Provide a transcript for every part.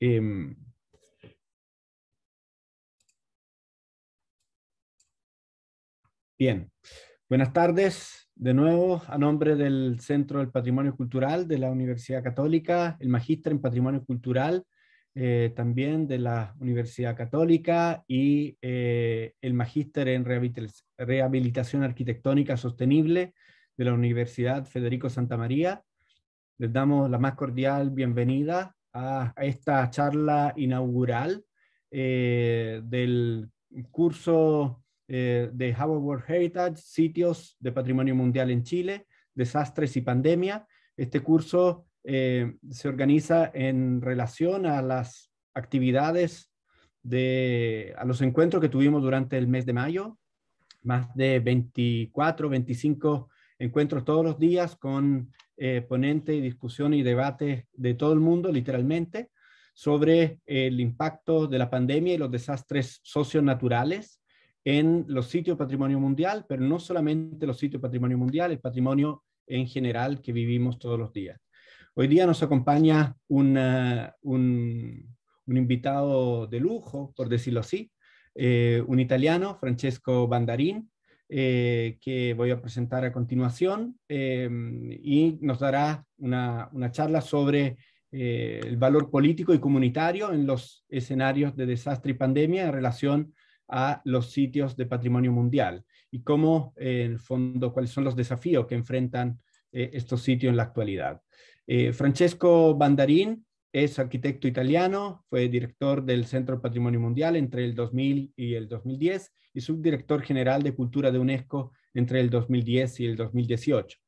Em, bien, buenas tardes de nuevo a nombre del Centro del Patrimonio Cultural de la Universidad Católica, el Magíster en Patrimonio Cultural eh, también de la Universidad Católica y eh, el Magíster en Rehabilitación Arquitectónica Sostenible de la Universidad Federico Santa María. Les damos la más cordial bienvenida a esta charla inaugural eh, del curso eh, de Howard World Heritage, sitios de patrimonio mundial en Chile, desastres y pandemia. Este curso eh, se organiza en relación a las actividades de, a los encuentros que tuvimos durante el mes de mayo, más de 24, 25 encuentros todos los días con eh, ponente y discusión y debates de todo el mundo, literalmente, sobre eh, el impacto de la pandemia y los desastres socionaturales en los sitios patrimonio mundial, pero no solamente los sitios patrimonio mundial, el patrimonio en general que vivimos todos los días. Hoy día nos acompaña un, invitado de lujo, por decirlo así, eh, un italiano, Francesco Bandarín, eh, que voy a presentar a continuación em, y nos dará una, charla sobre eh, el valor político y comunitario en los escenarios de desastre y pandemia en relación a los sitios de patrimonio mundial y cómo, eh, en el fondo, cuáles son los desafíos que enfrentan estos sitios en la actualidad. Francesco Bandarín es arquitecto italiano, fue director del Centro Patrimonio Mundial entre el 2000 y el 2010 y subdirector general de Cultura de UNESCO entre el 2010 y el 2018.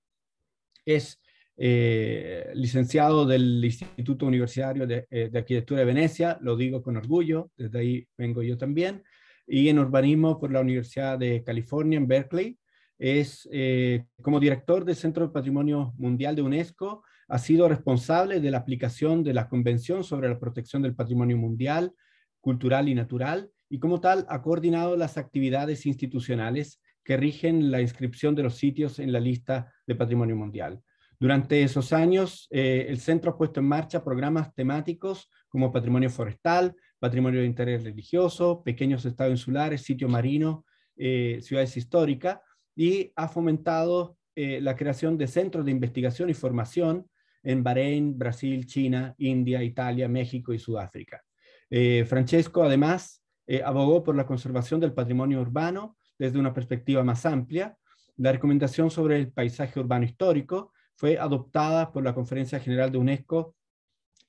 Es eh, licenciado del Instituto Universitario eh, de, Arquitectura de Venecia, lo digo con orgullo, desde ahí vengo yo también, y en urbanismo por la Universidad de California en Berkeley. Es eh, como director del Centro de Patrimonio Mundial de UNESCO, ha sido responsable de la aplicación de la Convención sobre la Protección del Patrimonio Mundial, Cultural y Natural, y como tal ha coordinado las actividades institucionales que rigen la inscripción de los sitios en la lista de Patrimonio Mundial. Durante esos años, eh, el centro ha puesto en marcha programas temáticos como patrimonio forestal, patrimonio de interés religioso, pequeños estados insulares, sitio marino, eh, ciudades históricas, y ha fomentado eh, la creación de centros de investigación y formación en Bahrein, Brasil, China, India, Italia, México y Sudáfrica. Eh, Francesco, además, eh, abogó por la conservación del patrimonio urbano desde una perspectiva más amplia. La recomendación sobre el paisaje urbano histórico fue adoptada por la Conferencia General de UNESCO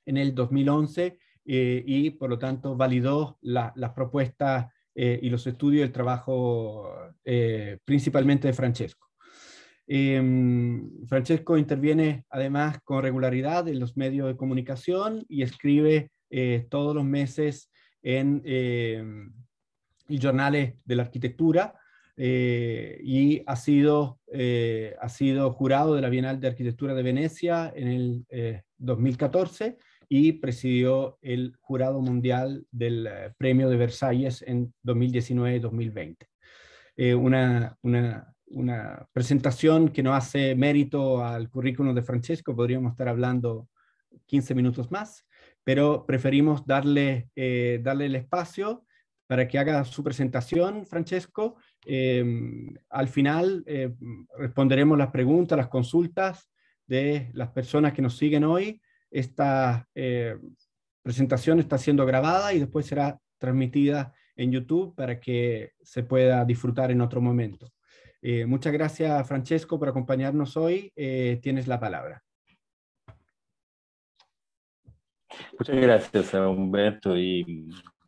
en el 2011 eh, y, por lo tanto, validó las propuestas y los estudios del el trabajo principalmente de Francesco. Em, Francesco interviene además con regularidad en los medios de comunicación y escribe eh, todos los meses en eh, jornales de la arquitectura eh, y ha sido, eh, ha sido jurado de la Bienal de Arquitectura de Venecia en el 2014 y presidió el jurado mundial del Premio de Versalles en 2019-2020. Una, una, una presentación que no hace mérito al currículum de Francesco, podríamos estar hablando 15 minutos más, pero preferimos darle, eh, darle el espacio para que haga su presentación, Francesco. Em, al final eh, responderemos las preguntas, las consultas de las personas que nos siguen hoy. Esta eh, presentación está siendo grabada y después será transmitida en YouTube para que se pueda disfrutar en otro momento. Eh, muchas gracias, Francesco, por acompañarnos hoy. Eh, tienes la palabra. Muchas gracias, Humberto, y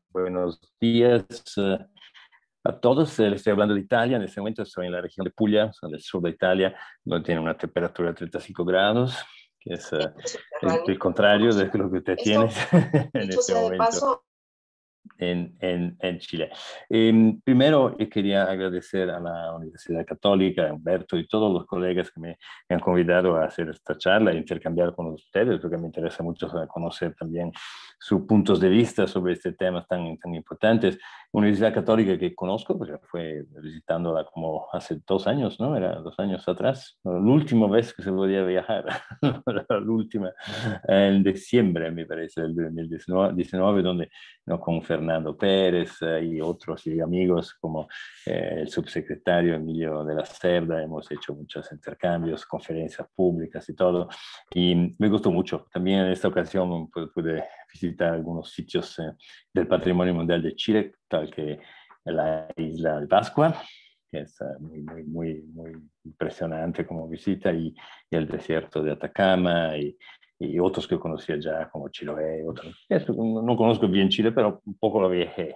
buenos días eh, a todos. Les estoy hablando de Italia. En este momento estoy en la región de Puglia, en el sur de Italia, donde tiene una temperatura de 35 grados, que es el, contrario de lo que usted tiene en este momento en, en, en Chile. Em, primero, eh, quería agradecer a la Universidad Católica, a Humberto y todos los colegas que me han convidado a hacer esta charla e intercambiar con ustedes, porque me interesa mucho conocer también sus puntos de vista sobre este tema tan, tan importantes. universidad católica que conozco, porque fue visitándola como hace dos años, ¿no? Era dos años atrás, la última vez que se podía viajar, la última, en diciembre, me parece, del 2019, donde ¿no? con Fernando Pérez y otros amigos como eh, el subsecretario Emilio de la Cerda, hemos hecho muchos intercambios, conferencias públicas y todo, y me gustó mucho. También en esta ocasión pues, pude visitar algunos sitios eh, del patrimonio mundial de Chile, tal que la isla de Pascua, que es eh, muy, muy, muy, impresionante como visita, y, el desierto de Atacama, y, otros que conocía ya, como Chiloé, otros. no conozco bien Chile, pero un poco lo viajé.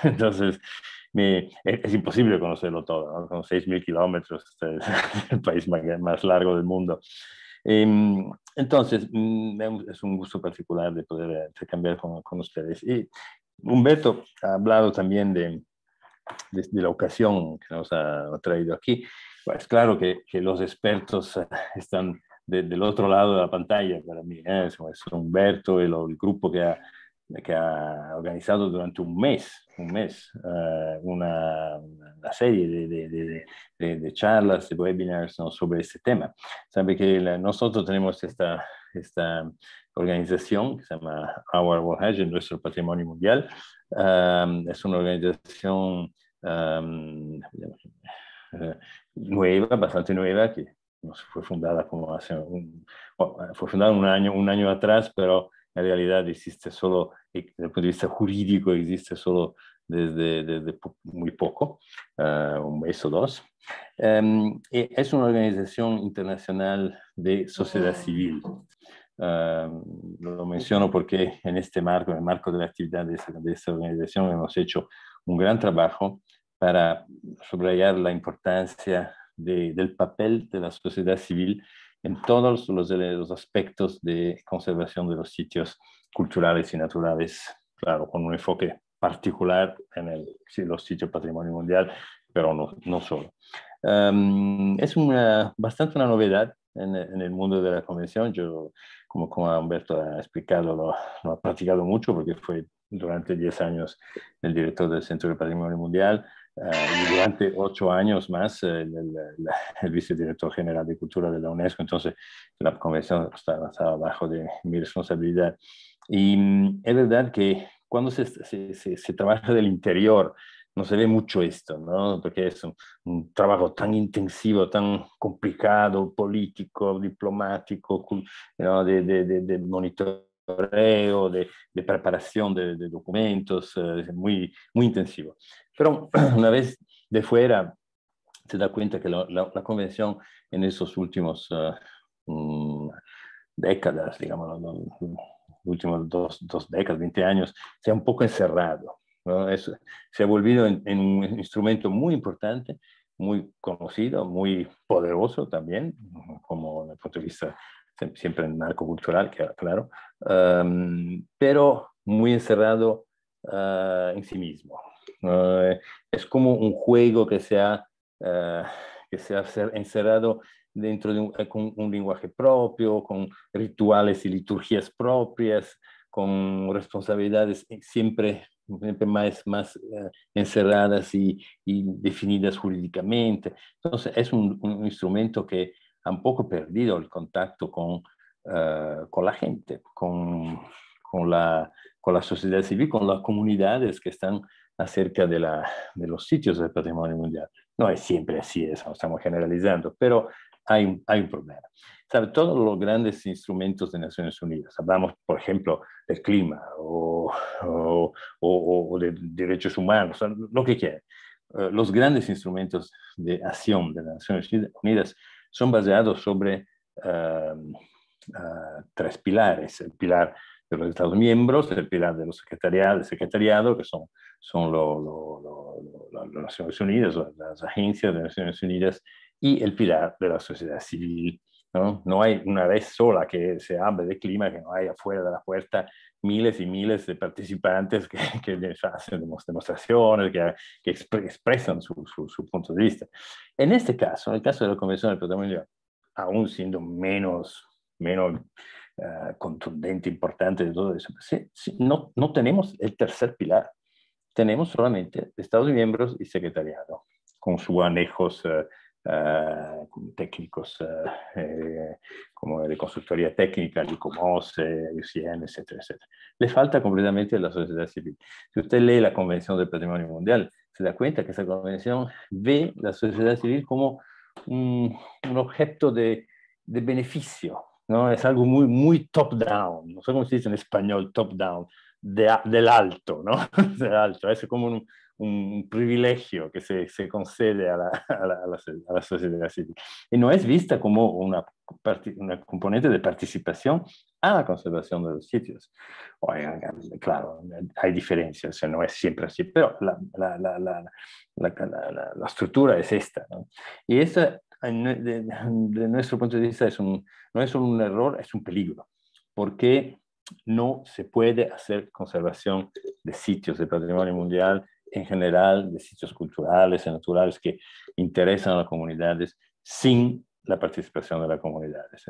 Entonces, me, es, imposible conocerlo todo, Son con 6.000 kilómetros, este es el país más, largo del mundo. Em, entonces, mm, em, es un gusto particular de poder intercambiar con, ustedes. Y Humberto ha hablado también de, de, la ocasión que nos ha, traído aquí. Es pues claro que, que, los expertos ah, están del otro lado de la pantalla para mí. ¿eh? Es, Humberto, el, el grupo que ha, que ha organizado durante un mes, un mes, ah, una, la serie de, charlas, de webinars sobre este tema. Sabe que nosotros tenemos esta, esta organización que se llama Our World Heritage, Nuestro Patrimonio Mundial. es una organización eh, nueva, bastante nueva, que fue fundada como hace fue fundada un año, un año atrás, pero en realidad existe solo, desde el punto de vista jurídico, existe solo desde, muy poco, ah, un mes o dos. Em, e, es una organización internacional de sociedad civil. lo menciono porque en este marco, en el marco de la actividad de esta, organización, hemos hecho un gran trabajo para subrayar la importancia del papel de la sociedad civil en todos los, aspectos de conservación de los sitios culturales y naturales, claro, con un enfoque particular en el, los sitios patrimonio mundial, pero no, no solo. Em, es una, bastante una novedad en, el mundo de la convención. Yo, como, como Humberto ha explicado, lo, ha practicado mucho porque fue durante 10 años el director del Centro de Patrimonio Mundial eh, y durante 8 años más eh, el, el, el, vicedirector general de Cultura de la UNESCO. Entonces, la convención está estaba bajo de mi responsabilidad. Y mm, es verdad que cuando se, trabaja del interior, no se ve mucho esto, ¿no? Porque es un, trabajo tan intensivo, tan complicado, político, diplomático, de, de, de, monitoreo, de, preparación de, documentos, eh, muy, muy intensivo. Pero una vez de fuera, se da cuenta que la, convención en esos últimos eh, mm, décadas, digamos, últimos dos, dos décadas, 20 años, se ha un poco encerrado. se ha volvido en, un instrumento muy importante, muy conocido, muy poderoso también, como desde el punto de vista siempre en marco cultural, claro, um, pero muy encerrado uh, en sí mismo. es como un juego que se ha, uh, que se ha encerrado dentro de un, eh, con un lenguaje propio, con rituales y liturgias propias, con responsabilidades eh, siempre, siempre más, más eh, encerradas y, definidas jurídicamente. Entonces, es un, instrumento que ha un poco perdido el contacto con, con la gente, con, con, la, con la sociedad civil, con las comunidades que están acerca de, los sitios del patrimonio mundial. No es siempre así, eso estamos generalizando, pero hay un, problema. Todos los grandes instrumentos de Naciones Unidas, hablamos, por ejemplo, del clima o, de derechos humanos, lo que quieran, eh, los grandes instrumentos de acción de Naciones Unidas son basados sobre eh, eh, tres pilares, el pilar de los Estados miembros, el pilar de los secretariados, secretariado, que son, son las Naciones Unidas, las agencias de Naciones Unidas y el pilar de la sociedad civil. ¿no? no hay una vez sola que se hable de clima, que no haya afuera de la puerta miles y miles de participantes que, que hacen demostraciones, que, expresan su, su, punto de vista. En este caso, en el caso de la Convención del Patrimonio, aún siendo menos, menos ah, contundente, importante de todo eso, no, no tenemos el tercer pilar. Tenemos solamente Estados miembros y secretariado, con sus anejos. Ah, eh, técnicos eh, eh, como de consultoría técnica, de UCN, etcétera, etcétera. Le falta completamente la sociedad civil. Si usted lee la Convención del Patrimonio Mundial, se da cuenta que esa convención ve la sociedad civil como un, objeto de, de, beneficio, ¿no? Es algo muy, muy top-down, no sé cómo se dice en español, top-down, de, del alto, ¿no? del alto, es como un, un privilegio que se, se concede a la, a, la, a, la, sociedad civil. Y no es vista como una, una componente de participación a la conservación de los sitios. claro, hay diferencias, no es siempre así, pero la, estructura es esta. Y eso, de, de, nuestro punto de vista, es un, no es un error, es un peligro, porque no se puede hacer conservación de sitios de patrimonio mundial en general de sitios culturales y naturales que interesan a las comunidades sin la participación de las comunidades.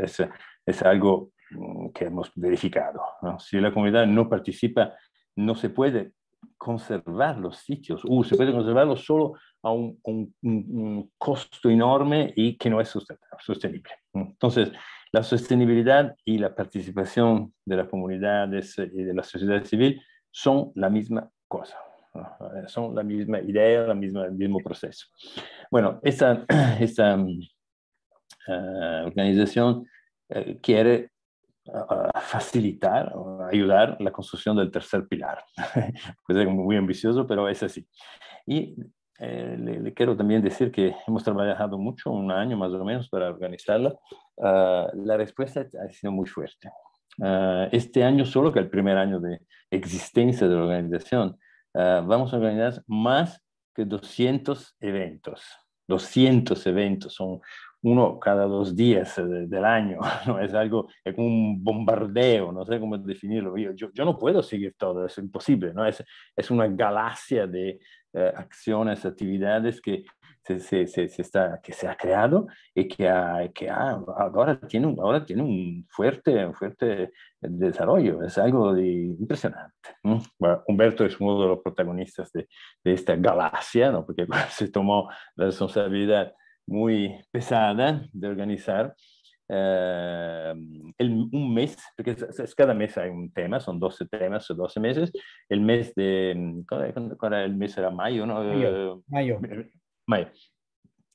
Es, algo mm, que hemos verificado. Si la comunidad no participa, no se puede conservar los sitios, uh, se puede conservarlos solo a un, un, costo enorme y que no es sostenible. Entonces, la sostenibilidad y la participación de las comunidades eh, y de la sociedad civil son la misma cosa son la misma idea, la misma, el mismo proceso. Bueno, esta, esta mm, eh, organización eh, quiere facilitar o ayudar la construcción del tercer pilar. pues es muy ambicioso, pero es así. Y eh, le, quiero también decir que hemos trabajado mucho, un año más o menos, para organizarla. Ah, la respuesta ha sido muy fuerte. Ah, este año solo, que el primer año de existencia de la organización, Ah, vamos a organizar más que 200 eventos. 200 eventos, son uno cada dos días eh, del año, ¿no? Es algo, un bombardeo, no sé cómo definirlo. Yo, yo, no puedo seguir todo, es imposible, ¿no? Es, es una galaxia de eh, acciones, actividades que se, se, se, está, que se ha creado y que, que ahora, tiene un, ahora tiene un fuerte, fuerte desarrollo. Es algo impresionante. Humberto es uno de los protagonistas de, de esta galaxia, ¿no? porque se tomó la responsabilidad muy pesada de organizar eh, el, un mes, porque es, cada mes hay un tema, son 12 temas o 12 meses. El mes de, era el mes? Era mayo, ¿no? mayo. Eh, eh,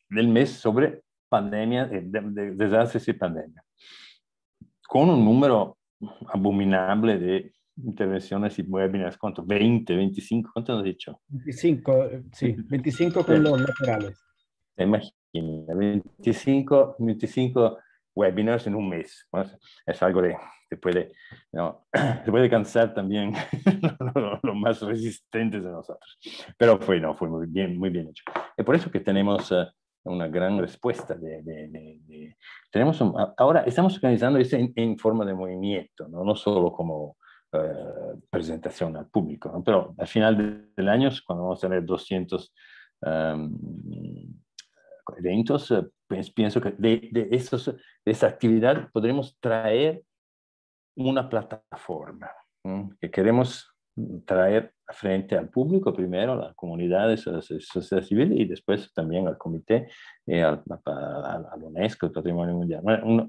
del mes sobre pandemia, eh, de, desastres y pandemia, con un número abominable de intervenciones y webinars, ¿cuánto? 20, 25, ¿cuánto nos dicho? 25, sí, 25 con los te Imagina, 25, 25 webinars en un mes. es algo de, se puede, ¿no? se puede cansar también los más resistentes de nosotros. Pero fue, no, fue muy bien, muy bien hecho. Es por eso que tenemos eh, una gran respuesta. De, tenemos un, ahora estamos organizando eso en, forma de movimiento, no, no solo como eh, presentación al público, pero al final del año, cuando vamos a tener 200 eventos, eh, pues, pienso que de, de, de esa actividad podremos traer una plataforma que queremos traer frente al público, primero a la comunidad, a la sociedad civil y después también al comité, eh, al, a, a, UNESCO, el Patrimonio Mundial.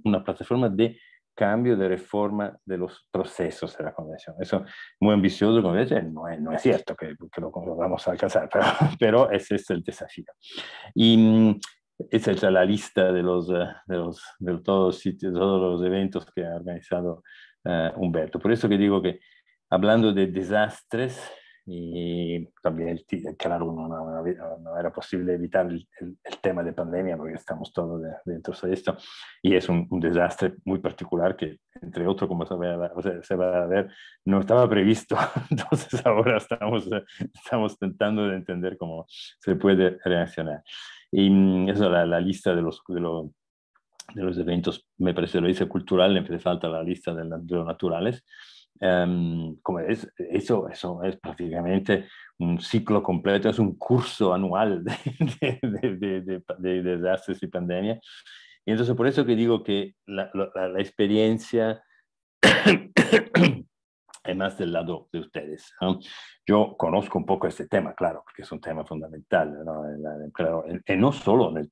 una plataforma de cambio de reforma de los procesos de la Convención. Eso muy ambicioso, como no es, cierto que, lo vamos a alcanzar, pero, ese es el desafío. Y mm, esa es la lista de, los, eh, de, los, todos, sitios, todos los eventos que ha organizado eh, Humberto. Por eso que digo que hablando de desastres, y también, claro, no, no, era posible evitar el, tema de pandemia porque estamos todos dentro de, esto. Y es un, desastre muy particular que, entre otros, como se va, a ver, no estaba previsto. Entonces ahora estamos, estamos tentando de entender cómo se puede reaccionar. Y mm, esa la, la lista de los... De los eventos, me parece, lo dice cultural, me falta la lista de los naturales. Em, como es, eso, eso es prácticamente un ciclo completo, es un curso anual de, de, desastres y pandemia. Y entonces por eso que digo que la, la, experiencia es más del lado de ustedes. Yo conozco un poco este tema, claro, porque es un tema fundamental, ¿no? claro, y no solo en el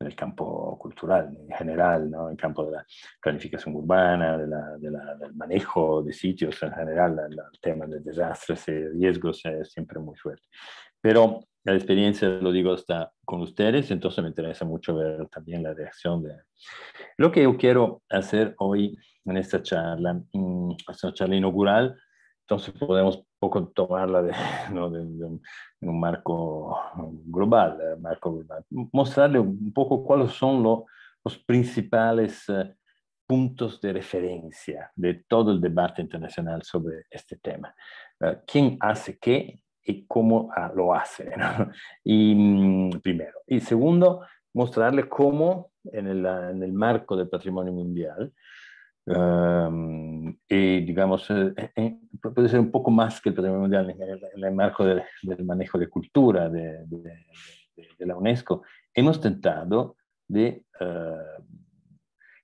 en el campo cultural en general, ¿no? en el campo de la planificación urbana, de la, del manejo de sitios en general, el tema de desastres y eh, riesgos eh, es siempre muy fuerte. Pero la experiencia, lo digo, está con ustedes, entonces me interesa mucho ver también la reacción de... Lo que yo quiero hacer hoy en esta charla, mm, esta charla inaugural, entonces podemos poco tomarla de, un, marco global, eh, marco global. mostrarle un poco cuáles son los principales eh, puntos de referencia de todo el debate internacional sobre este tema. Eh, ¿Quién hace qué y cómo ah, lo hace? Y mm, primero. Y segundo, mostrarle cómo en el, en el marco del patrimonio mundial y digamos, eh, eh, eh, puede ser un poco más que el patrimonio mundial en el, marco del, manejo de cultura de, la UNESCO. Hemos intentado de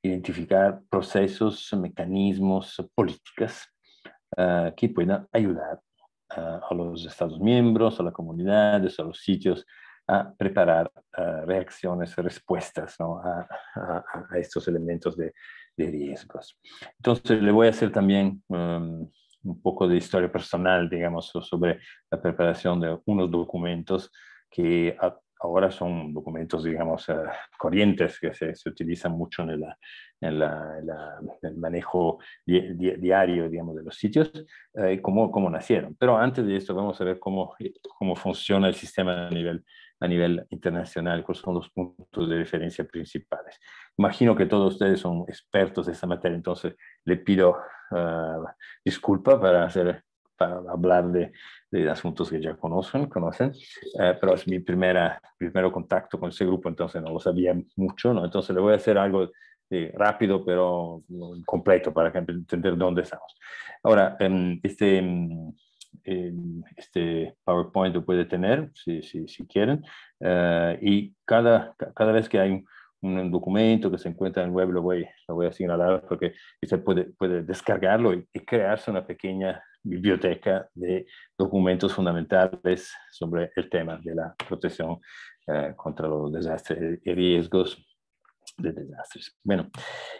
identificar procesos, mecanismos, políticas que puedan ayudar a los Estados miembros, a las comunidades, a los sitios a preparar reacciones, respuestas a estos elementos de, de riesgos. Entonces, le voy a hacer también um, un poco de historia personal, digamos, sobre la preparación de unos documentos que ahora son documentos, digamos, eh, corrientes que se, se, utilizan mucho en, en, el manejo diario, digamos, de los sitios, eh, y cómo, cómo, nacieron. Pero antes de esto, vamos a ver cómo, cómo funciona el sistema a nivel a nivel internacional, cuáles son los puntos de referencia principales. Imagino que todos ustedes son expertos de esta materia, entonces le pido disculpas eh, disculpa para, para hablar de, asuntos que ya conocen, conocen eh, pero es mi primera, primer contacto con ese grupo, entonces no lo sabía mucho, ¿no? entonces le voy a hacer algo eh, rápido pero mm, completo para entender dónde estamos. Ahora, em, este, em, em, este PowerPoint lo puede tener si, si, si quieren y cada, cada vez que hay un un documento que se encuentra en web, lo voy, lo voy a señalar porque usted puede, puede descargarlo y, crearse una pequeña biblioteca de documentos fundamentales sobre el tema de la protección eh, contra los desastres y riesgos de desastres. Bueno,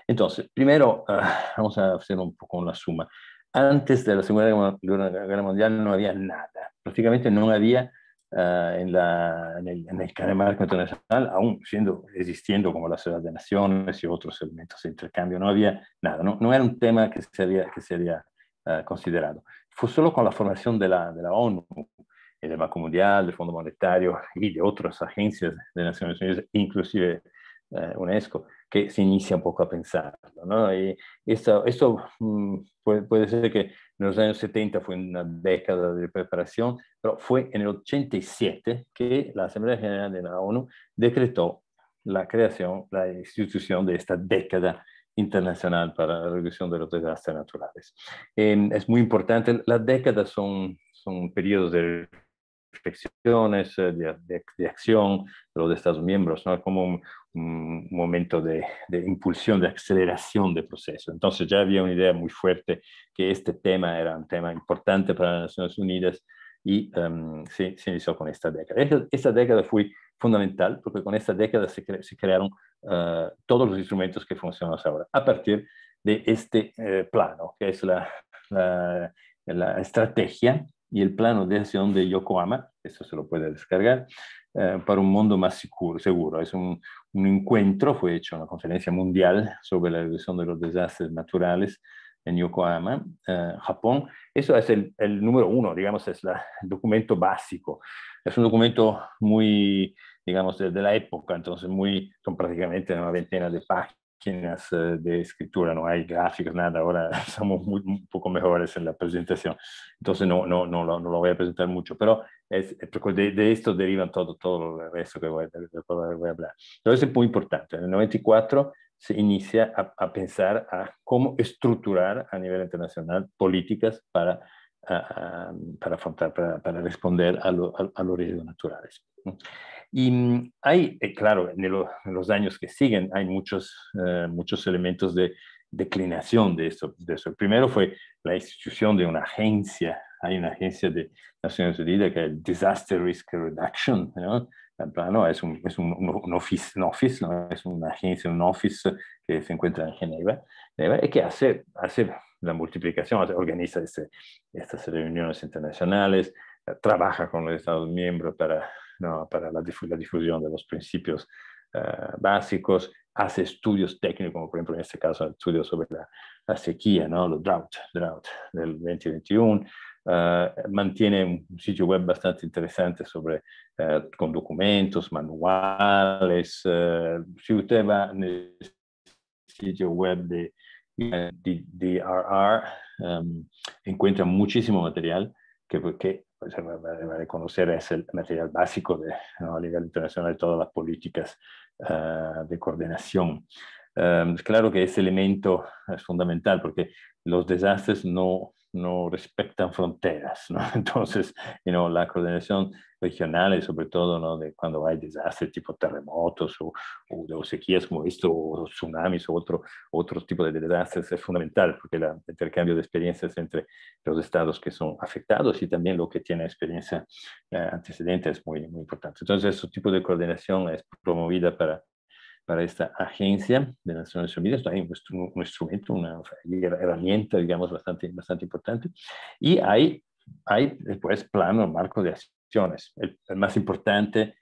entonces, primero ah, vamos a hacer un poco la suma. Antes de la Segunda Guerra Mundial no había nada, prácticamente no había eh, en, la, el, en marco internacional, aún siendo, existiendo como la ciudad de naciones y otros elementos de intercambio, no había nada, no, no era un tema que se había, que sería eh, considerado. Fue solo con la formación de la, ONU, del Banco Mundial, del Fondo Monetario y de otras agencias de Naciones Unidas, inclusive eh, UNESCO, que se inicia un poco a pensarlo. ¿no? Y esto, esto mm, puede, puede ser que los años 70 fue una década de preparación, pero fue en el 87 que la Asamblea General de la ONU decretó la creación, la institución de esta década internacional para la reducción de los desastres naturales. es muy importante, las décadas son, son periodos de reflexiones, eh, de, de, acción de los Estados miembros, ¿no? como un, momento de, de, impulsión, de aceleración de proceso. Entonces ya había una idea muy fuerte que este tema era un tema importante para las Naciones Unidas y em, se, inició con esta década. Esta, década fue fundamental porque con esta década se, se crearon eh, todos los instrumentos que funcionan ahora, a partir de este eh, plano, que es la, la, estrategia y el plano de acción de Yokohama, esto se lo puede descargar, eh, para un mundo más seguro. seguro. Es un, un encuentro, fue hecho, una conferencia mundial sobre la reducción de los desastres naturales en Yokohama, eh, Japón. Eso es el, número uno, digamos, es el documento básico. Es un documento muy, digamos, de, la época, entonces muy, son prácticamente una veintena de páginas máquinas eh, de escritura, no hay gráficos, nada, ahora somos un poco mejores en la presentación, entonces no, no, no, lo, no lo voy a presentar mucho, pero es, eh, de, esto derivan todo, todo el resto que voy, voy a hablar. Entonces es muy importante, en el 94 se inicia a pensar a cómo estructurar a nivel internacional políticas para Ah, ah, para afrontar, para, responder a, los riesgos naturales. Y mm, hay, eh, claro, en, en los años que siguen hay muchos, eh, muchos elementos de declinación de esto, de eso. El primero fue la institución de una agencia, hay una agencia de Naciones Unidas que es Disaster Risk Reduction, ¿no? es un, es un, un office, un office ¿no? es una agencia, un office que se encuentra en Ginebra, y que hace, hace la multiplicación, organiza estas reuniones internacionales, trabaja con los Estados miembros para, para la, difusión de los principios eh, básicos, hace estudios técnicos, como por ejemplo en este caso estudios sobre la, sequía, ¿no? los drought, del 2021, eh, mantiene un sitio web bastante interesante sobre, eh, con documentos, manuales, si usted va en el sitio web de DRR em, encuentra muchísimo material que, pues, que va a reconocer es el material básico de, la a nivel internacional de todas las políticas eh, de coordinación. Em, claro que ese elemento es fundamental porque los desastres no no respetan fronteras, Entonces, la coordinación regional, sobre todo cuando hay desastres tipo terremotos o, o, sequías como esto, o tsunamis o otro, otro tipo de desastres, es fundamental porque el intercambio de experiencias entre los estados que son afectados y también lo que tiene experiencia eh, antecedente es muy, muy importante. Entonces, este tipo de coordinación es promovida para para esta agencia de Naciones Unidas, hay un, instrumento, una herramienta, digamos, bastante, bastante importante. Y hay, hay después pues, plano, marco de acciones. El, más importante,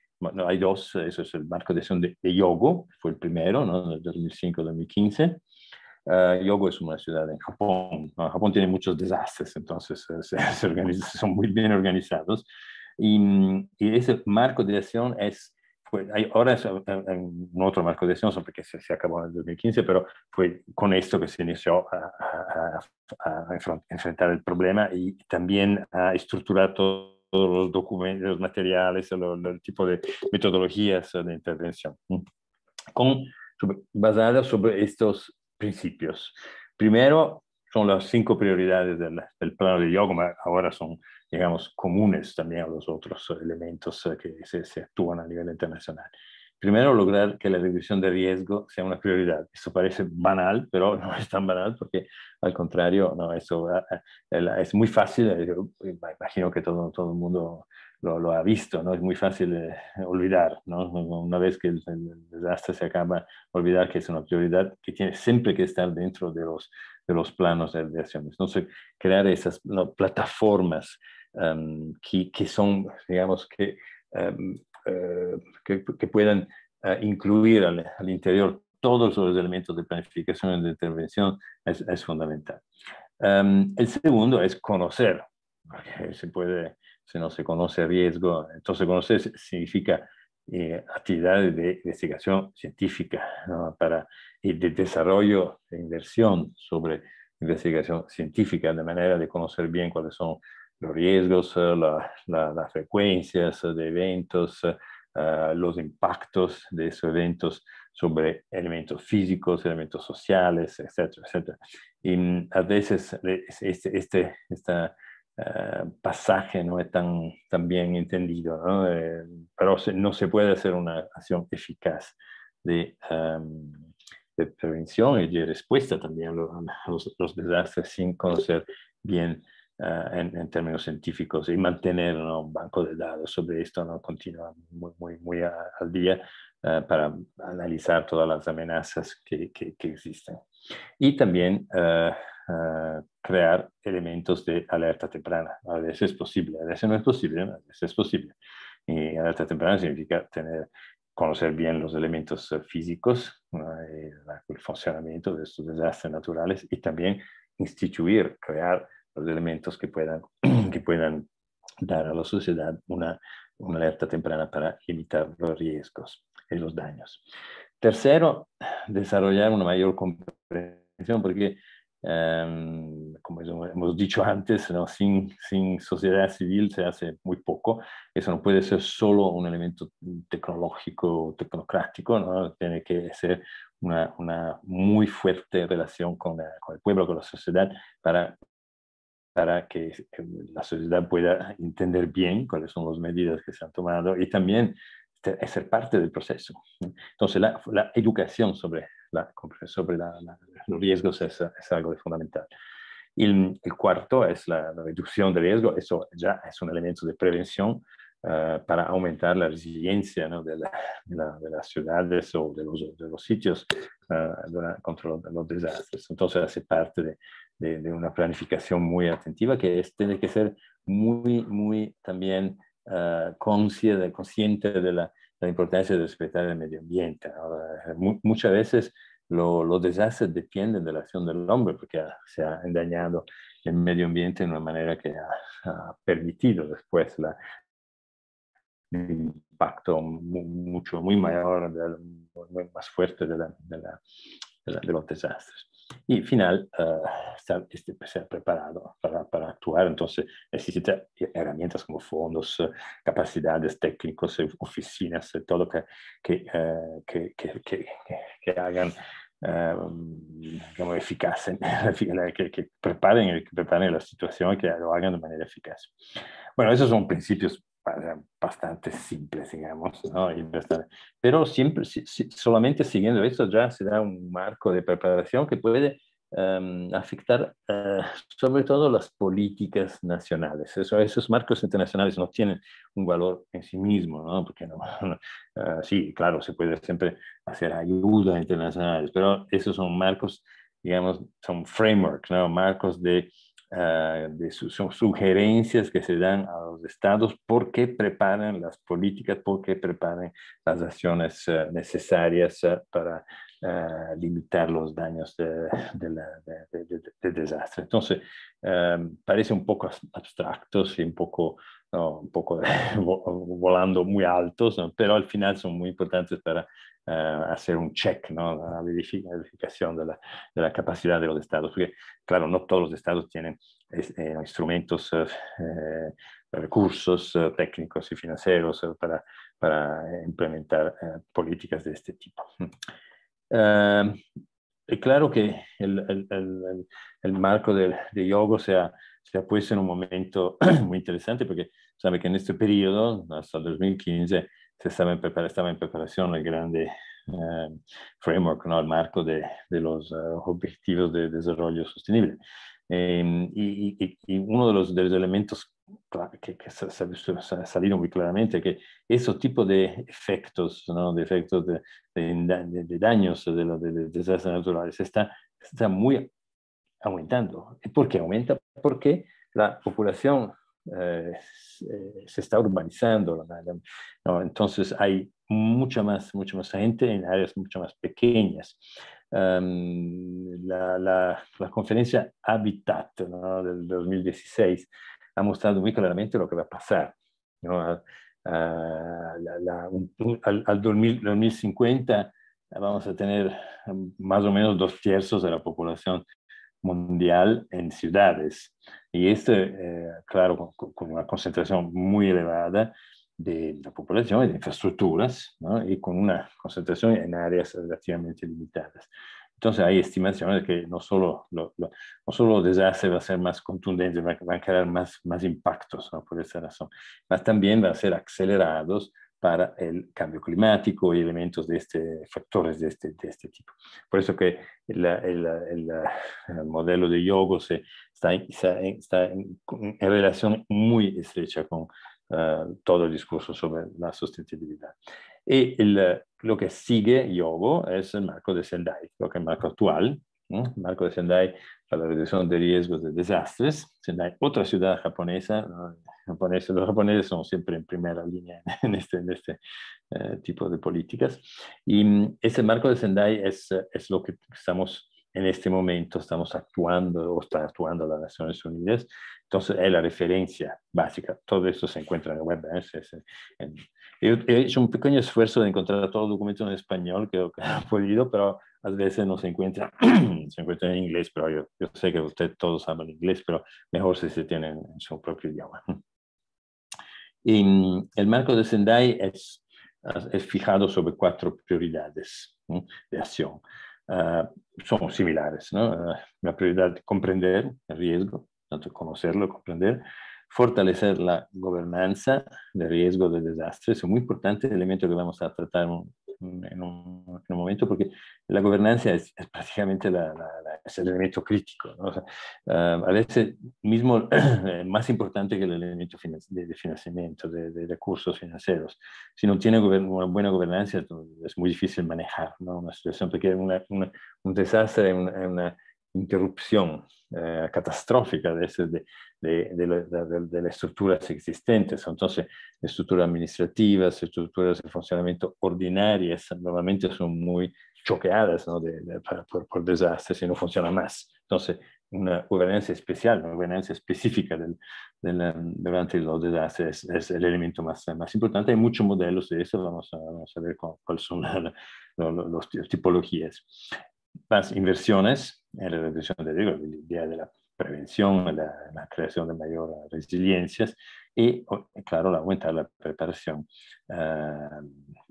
hay dos, eso es el marco de acción de, Yogo, fue el primero, ¿no? En 2005-2015. Ah, Yogo es una ciudad en Japón. Japón tiene muchos desastres, entonces eh, se, son muy bien organizados. y, ese marco de acción es ahora es eh, eh, otro marco de ciencia porque se, acabó en el 2015, pero fue con esto que se inició a, enfrentar el problema y también a estructurar todos los documentos, los materiales, el, tipo de metodologías de intervención, mm. con, sobre, basada sobre estos principios. Primero, son las cinco prioridades del, del plano de yoga, ahora son digamos, comunes también a los otros elementos eh, que se, actúan a nivel internacional. Primero, lograr que la reducción de riesgo sea una prioridad. Esto parece banal, pero no es tan banal porque, al contrario, no, eso, eh, es muy fácil. Eh, imagino que todo, todo el mundo lo, ha visto, ¿no? Es muy fácil eh, olvidar, ¿no? Una vez que el, desastre se acaba, olvidar que es una prioridad que tiene siempre que estar dentro de los, de los planos de, acciones, no Entonces, crear esas plataformas em, que, que, son, digamos, que, em, eh, que, puedan eh, incluir al, interior todos los elementos de planificación y de intervención es, fundamental. Em, el segundo es conocer, se puede si no se conoce riesgo. Entonces, conocer significa eh, actividades de investigación científica ¿no? para, y de desarrollo e inversión sobre investigación científica, de manera de conocer bien cuáles son los riesgos, eh, la, las frecuencias de eventos, eh, ah, los impactos de esos eventos sobre elementos físicos, elementos sociales, etcétera, etcétera. Y mm, a veces este, este, esta eh, pasaje no es tan, tan bien entendido, eh, pero no se puede hacer una acción eficaz de, em, de prevención y de respuesta también a los, desastres sin conocer bien eh, en, términos científicos y mantener un banco de datos sobre esto ¿no? continúa muy, muy, muy al día para analizar todas las amenazas que, que existen. Y también crear elementos de alerta temprana. A veces es posible, a veces no es posible, a veces es posible. Y alerta temprana significa tener, conocer bien los elementos eh, físicos, eh, el funcionamiento de estos desastres naturales y también instituir, crear los elementos que puedan, que puedan dar a la sociedad una, una alerta temprana para evitar los riesgos y los daños. Tercero, desarrollar una mayor comprensión, porque em, como hemos dicho antes, sin, sociedad civil se hace muy poco. Eso no puede ser solo un elemento tecnológico, tecnocrático, tiene que ser una, muy fuerte relación con, el pueblo, con la sociedad, para, para que eh, la sociedad pueda entender bien cuáles son las medidas que se han tomado y también ser parte del proceso. Entonces, la, educación sobre, la, sobre los riesgos es, es algo fundamental. El, el cuarto es la, reducción de riesgo, eso ya es un elemento de prevención eh, para aumentar la resiliencia de, las ciudades o de los, sitios eh, contra los, desastres. Entonces hace parte de, una planificación muy atentiva que tiene que ser muy, muy también eh, consciente, de la, importancia de respetar el medio ambiente. Muchas veces los desastres dependen de la acción del hombre porque se ha dañado el medio ambiente de una manera que ha, permitido después la, el impacto mucho, muy mayor, más fuerte de los desastres y final uh, eh, estar, pues, preparado para, actuar. Entonces necesita herramientas como fondos, eh, capacidades técnicos, eh, oficinas, todo que, que, que, hagan digamos, eficaz, que, preparen, que preparen la situación y que lo hagan de manera eficaz. Bueno, esos son principios bastante simples, digamos, ¿no? pero siempre, solamente siguiendo esto ya se da un marco de preparación que puede em, afectar eh, sobre todo las políticas nacionales. Eso, esos marcos internacionales no tienen un valor en sí mismo, ¿no? porque no, eh, sí, claro, se puede siempre hacer ayuda internacionales, pero esos son marcos, digamos, son frameworks, ¿no? marcos de Ah, de sus sugerencias que se dan a los estados por qué preparan las políticas, por qué preparan las acciones ah, necesarias ah, para limitar los daños de, desastre. Entonces, parece un poco abstracto y un poco un poco volando muy altos, pero al final son muy importantes para eh, hacer un check, ¿no? la verificación de la, capacidad de los estados, porque claro, no todos los estados tienen eh, instrumentos, eh, recursos técnicos y financieros para, para, implementar políticas de este tipo. Mm. y claro que el, marco de, de Yogo se ha ha puesto en un momento muy interesante porque sabe que en este periodo, hasta el 2015, se estaba en, preparación el grande eh, framework, ¿no? el marco de, de los eh, objetivos de desarrollo sostenible. Em, y, uno de los, de los elementos que, salieron muy claramente es que ese tipo de efectos, ¿no? de efectos de, daños de, las desastres naturales, está, está muy aumentando. ¿Por qué aumenta? porque la población eh, eh, se está urbanizando. Entonces hay mucha más, mucha más gente en áreas mucho más pequeñas. Em, la, la, conferencia Habitat del 2016 ha mostrado muy claramente lo que va a pasar. al, 2050 vamos a tener más o menos dos tercios de la población mundial en ciudades. Y esto, eh, claro, con, una concentración muy elevada de la población y de infraestructuras, y con una concentración en áreas relativamente limitadas. Entonces hay estimaciones que no solo, no solo el desastre va a ser más contundente, van a crear más, más impactos por esa razón, más también van a ser acelerados para el cambio climático y elementos de este, factores de este, este tipo. Por eso que el, modelo de Yogo se, está, está, en, relación muy estrecha con ah, todo el discurso sobre la sostenibilidad. Y lo que sigue yoga es el marco de Sendai, lo que es el marco actual, marco de Sendai la reducción de riesgos de desastres. Sendai, otra ciudad japonesa, los japoneses son siempre en primera línea en este, este eh, tipo de políticas. Y mm, ese marco de Sendai es, es lo que estamos en este momento estamos actuando o está actuando las Naciones Unidas. Entonces es la referencia básica. Todo esto se encuentra en la web. ¿eh? he hecho un pequeño esfuerzo de encontrar todos los documentos en español que ha podido, pero a veces no se encuentra, se encuentra en inglés, pero yo, sé que ustedes todos hablan inglés, pero mejor si se tienen en su propio idioma. el marco de Sendai es fijado sobre cuatro prioridades de acción. Eh, son similares. Eh, la prioridad de comprender el riesgo, tanto conocerlo, comprender, fortalecer la gobernanza de riesgo de desastres, es un muy importante elemento que vamos a tratar un, momento, porque la gobernanza es, prácticamente el elemento crítico. Ah, a veces mismo eh, más importante que el elemento de, financiamiento, de, recursos financieros. Si no tiene una buena gobernanza, es muy difícil manejar ¿no? una situación, porque es un desastre, una interrupción eh, catastrófica de, las estructuras existentes. Entonces, estructuras administrativas, estructuras de funcionamiento ordinarias, normalmente son muy choqueadas por, desastres y no funcionan más. Entonces, una gobernanza especial, una gobernanza específica del, um, durante los desastres es, el elemento más, más importante. Hay muchos modelos de eso, vamos a, ver cuáles son las, tipologías. Las inversiones, en la reducción de riesgos, la idea de la prevención, la, la creación de mayor resiliencias y, claro, aumentar la preparación ah,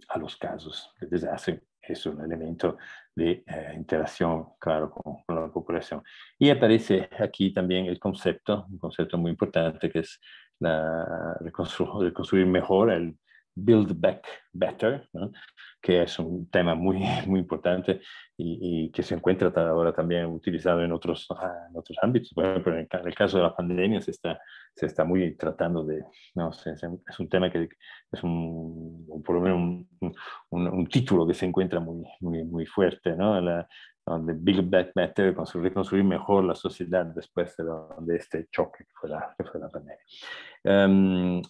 a los casos de desastre. Es un elemento de eh, interacción, claro, con, la población. Y aparece aquí también el concepto, un concepto muy importante que es la, reconstruir, reconstruir mejor el, Build Back Better, que es un tema muy, muy importante y, que se encuentra ahora también utilizado en otros, ah, otros ámbitos. Por ejemplo, en el caso de la pandemia se está, se está muy tratando de, no sé, es un tema que es un, por lo menos un, un, título que se encuentra muy, muy, muy fuerte, ¿no? La, donde Build Back Better, construir, construir mejor la sociedad después de, este choque que fue la, que fue la pandemia. Em,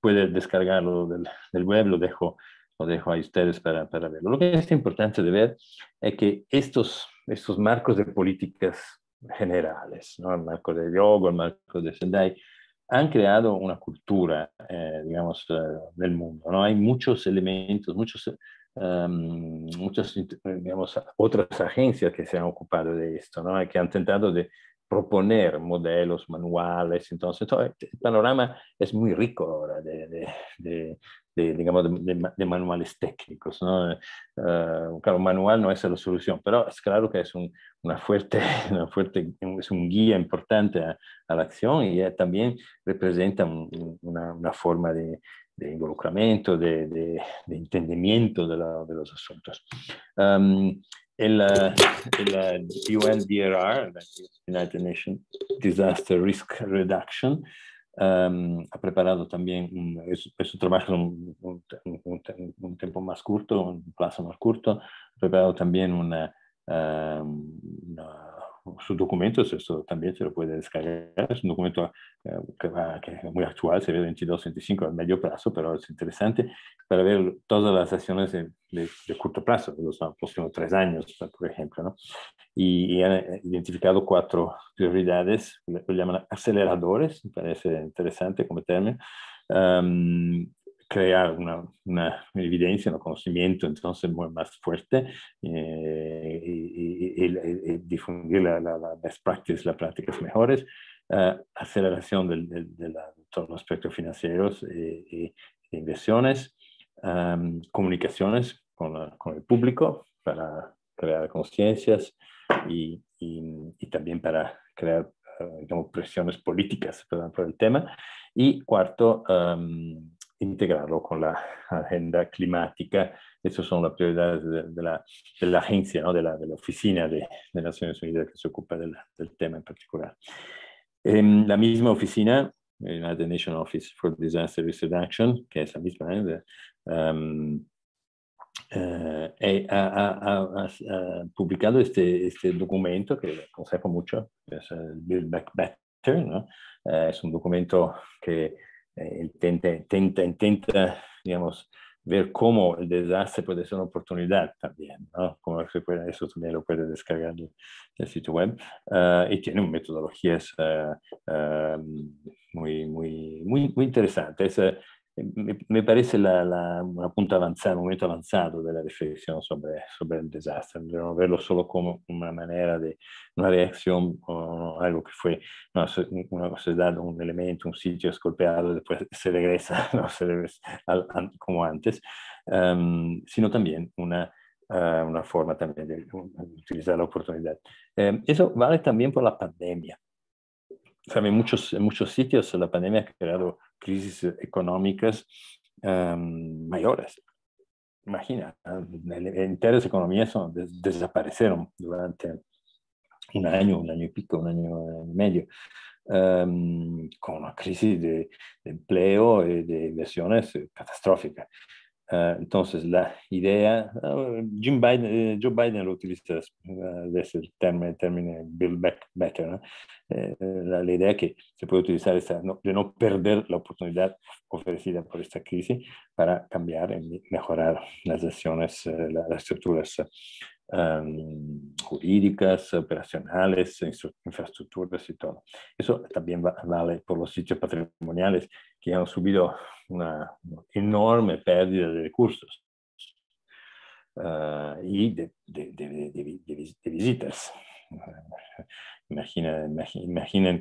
puede descargarlo del, web, lo dejo, lo dejo a ustedes para, para verlo. Lo que es importante de ver es que estos, estos marcos de políticas generales, ¿no? el marco de Diogo, el marco de Sendai, han creado una cultura, eh, digamos, eh, del mundo. ¿no? Hay muchos elementos, muchos, em, muchas, eh, digamos, otras agencias que se han ocupado de esto, ¿no? que han tentado de proponer modelos, manuales, entonces todo el este panorama es muy rico ahora de, digamos, de, manuales técnicos. ¿no? Eh, claro, manual no es la solución, pero es claro que es un, una fuerte, una fuerte, es un guía importante a, la acción y también representa una, forma de, involucramiento, de, entendimiento de, los asuntos. Em, el, UNDRR, United Nations Disaster Risk Reduction, um, ha preparado también un, es, un trabajo en un, tiempo más corto, un plazo más corto, ha preparado también una um, su documento, esto también se lo puede descargar, es un documento eh, que, es muy actual, se ve 22-25 a medio plazo, pero es interesante para ver todas las acciones de, de, corto plazo, los próximos tres años, por ejemplo, ¿no? y, han eh, identificado cuatro prioridades, lo llaman aceleradores, me parece interesante como término, crear una, evidencia, un conocimiento entonces muy más fuerte eh, y, y, difundir la, best practice, las prácticas mejores, eh, aceleración de, todos los aspectos financieros eh, e, inversiones, em, comunicaciones con, el público para crear conciencias y, también para crear eh, presiones políticas por el tema. Y cuarto, em, integrarlo con la agenda climática esas son las prioridades de, la, agencia, ¿no? de, la, oficina de, Naciones Unidas que se ocupa del tema en particular. la misma oficina, United Nations Office for Disaster Risk Reduction, que es la misma, ¿eh? um, eh, eh, ha, publicado este, este, documento que aconsejo mucho, es el Build Back Better, es un documento que intenta, intenta, intenta, digamos, ver cómo el desastre puede ser una oportunidad también, ¿no? Como se puede, eso también lo puede descargar del, sitio web. Ah, y tiene metodologías uh, muy, muy, muy, muy interesantes me parece la, una punta avanzada, un momento de la la sobre, sobre el desastre. no verlo solo como una manera de, una reacción, o algo que fue una, sociedad, un elemento, un sitio escolpeado, después se regresa, ¿no? se regresa como antes, ehm, sino también una, eh, una forma también de utilizar la oportunidad. Ehm, eso vale también por la pandemia. muchos, en muchos sitios la pandemia ha creado crisis económicas em, mayores. Imagina, enteras economías desaparecieron durante un año, un año y pico, un año y medio, em, con una crisis de, empleo y eh, de inversiones eh, catastrófica. Ah, entonces, la idea, ah, eh, Joe Biden lo utiliza desde ah, el término, término Build Back Better, eh, la, idea que se puede utilizar esta, de no perder la oportunidad ofrecida por esta crisis para cambiar y mejorar las acciones, eh, las estructuras Em, jurídicas, operacionales, infraestructuras y todo. Eso también vale por los sitios patrimoniales que han subido una enorme pérdida de recursos ah, y de, visitas. Imagina, imaginen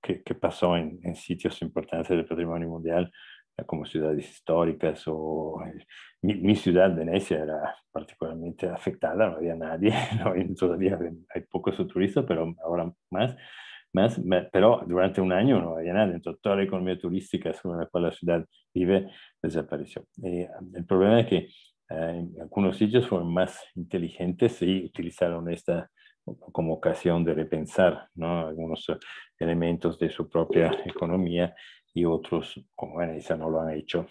qué pasó en, en, sitios importantes del patrimonio mundial como ciudades históricas o mi, ciudad, Venecia, era particularmente afectada, no había nadie, todavía hay pocos turistas, pero ahora más, más, pero durante un año no había nada, entonces toda la economía turística sobre la cual la ciudad vive desapareció. Eh, el problema es que eh, algunos sitios fueron más inteligentes y utilizaron esta como ocasión de repensar algunos eh, elementos de su propia economía y otros, como Venecia, no lo han hecho.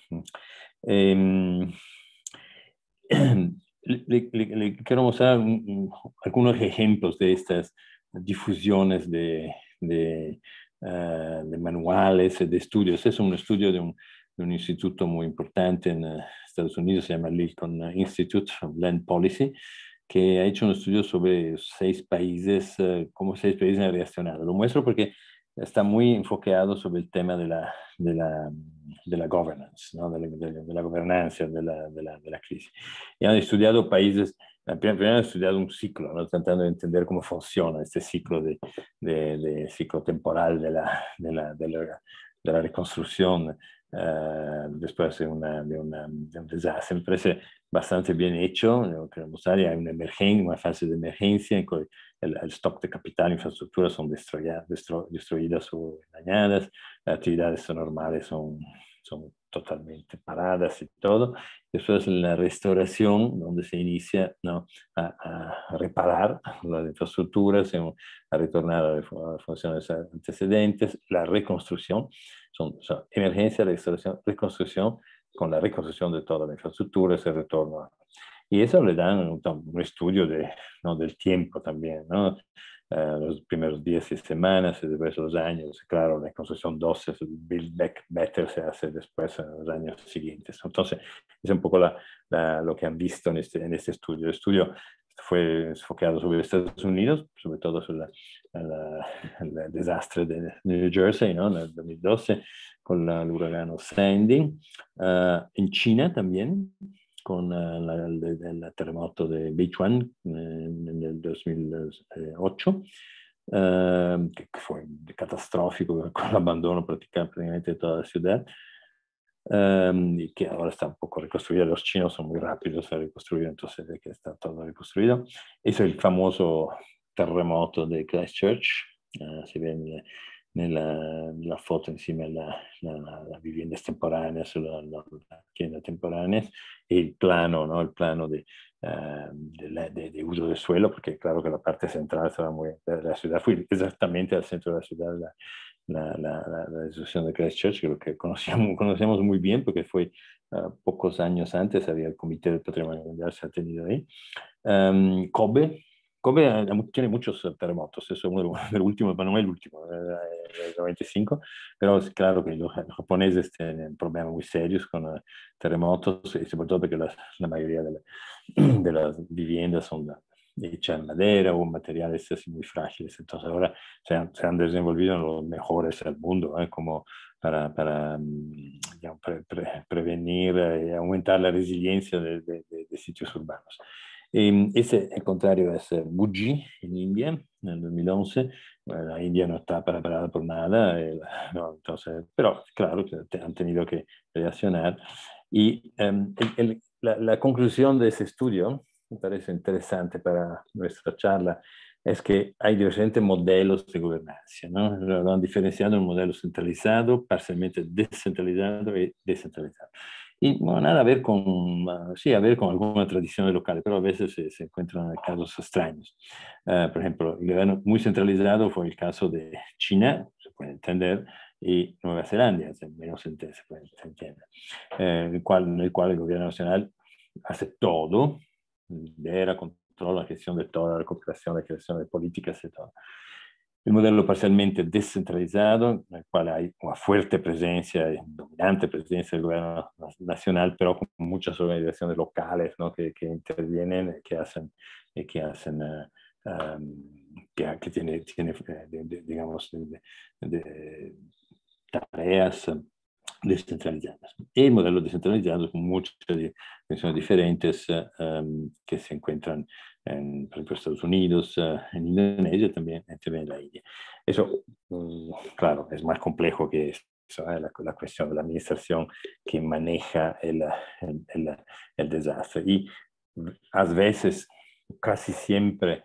Eh, le, quiero mostrar algunos ejemplos de estas difusiones eh, de, manuales, de estudios. Es un estudio de un, instituto muy importante en eh, Estados Unidos, se llama Lincoln eh, Institute of Land Policy, que ha hecho un estudio sobre seis países, cómo seis países han reaccionado. Lo muestro porque está muy enfocado sobre el tema de la, de la, de la governance, ¿no? de, la, de, la, de la, de la, crisis. Y han estudiado países, eh, primero han estudiado un ciclo, ¿no? tratando de entender cómo funciona este ciclo, de, ciclo temporal de la, de la reconstrucción eh, después de, un desastre. Me parece bastante bien hecho. que eh, hay una, emergencia, fase de emergencia en que el, stock de capital e infraestructura son destruidas, destruidas o dañadas. Las actividades normales son, son totalmente paradas y todo. Después la restauración, donde se inicia ¿no? a, reparar las infraestructuras, a retornar a las funciones antecedentes, la reconstrucción, son, emergencia de restauración, reconstrucción, con la reconstrucción de toda la infraestructura, se retorna Y eso le da un, un estudio de, ¿no? del tiempo también, ¿no? Eh, los primeros días y semanas, y después los años, claro, la construcción 12, el build back better se hace después en los años siguientes. Entonces, es un poco lo que han visto este, en este, estudio. El estudio fue enfocado sobre Estados Unidos, sobre todo sobre el desastre de New Jersey en el 2012 con el huracán Sandy, ah, en China también, con eh, la, il terremoto di Bechuan eh, nel 2008, eh, che fu catastrofico con l'abbandono praticamente di tutta la città, eh, che ora sta un po' ricostruita, los chinos sono molto rápidos a ricostruire, entonces è stato ricostruito. E è il famoso terremoto di Christchurch, eh, si vede en la foto encima de las viviendas vivienda temporal, la tienda temporal, plano, ¿no? el plano de, ah, de, uso del suelo, porque claro que la parte central muy, de la ciudad fue exactamente al centro de la ciudad la, la, la, destrucción de Christchurch, que lo que conocíamos, conocemos muy bien porque fue ah, pocos años antes, había el Comité de Patrimonio Mundial, se ha tenido ahí. Kobe, tiene muchos eh, terremotos, es uno último, pero no el último, eh, eh, el 95, pero es claro que los, japoneses tienen problemas muy serios con terremotos, y sobre todo porque la, mayoría de, las viviendas son hechas en madera o materiales muy frágiles, entonces ahora se han, desenvolvido los mejores del mundo, ¿eh? como para, mm, prevenir y aumentar la resiliencia de, de sitios urbanos. Em, ese, el contrario, es Guji en India, en el 2011. la India no está preparada por nada, eh, entonces, pero claro, han tenido que reaccionar. Y em, la, conclusión de ese estudio, me parece interesante para nuestra charla, es que hay diferentes modelos de gobernanza, ¿no? Lo han diferenciado en modelo centralizado, parcialmente descentralizado y descentralizado. Y nada a ver con, ah, sí, a ver con algunas tradiciones local pero a veces se, encuentran casos extraños. Ah, por ejemplo, el gobierno muy centralizado fue el caso de China, se puede entender, y Nueva Zelanda, menos se, puede entender, eh, en el cual el gobierno nacional hace todo, lidera, controla la gestión de toda, la cooperación, la creación de políticas etc el modelo parcialmente descentralizado, en el cual hay una fuerte presencia, dominante presencia del gobierno nacional, pero con muchas organizaciones locales ¿no? que, intervienen, que hacen, eh, que hacen eh, que, tiene, tiene eh, digamos, tareas descentralizadas. El modelo descentralizado con muchas dimensiones diferentes que se encuentran en, Estados Unidos, eh, en Indonesia también, en este la India. Eso, mm, claro, es más complejo que eso. La, cuestión de la administración que maneja el, el, el, desastre. Y a veces, casi siempre,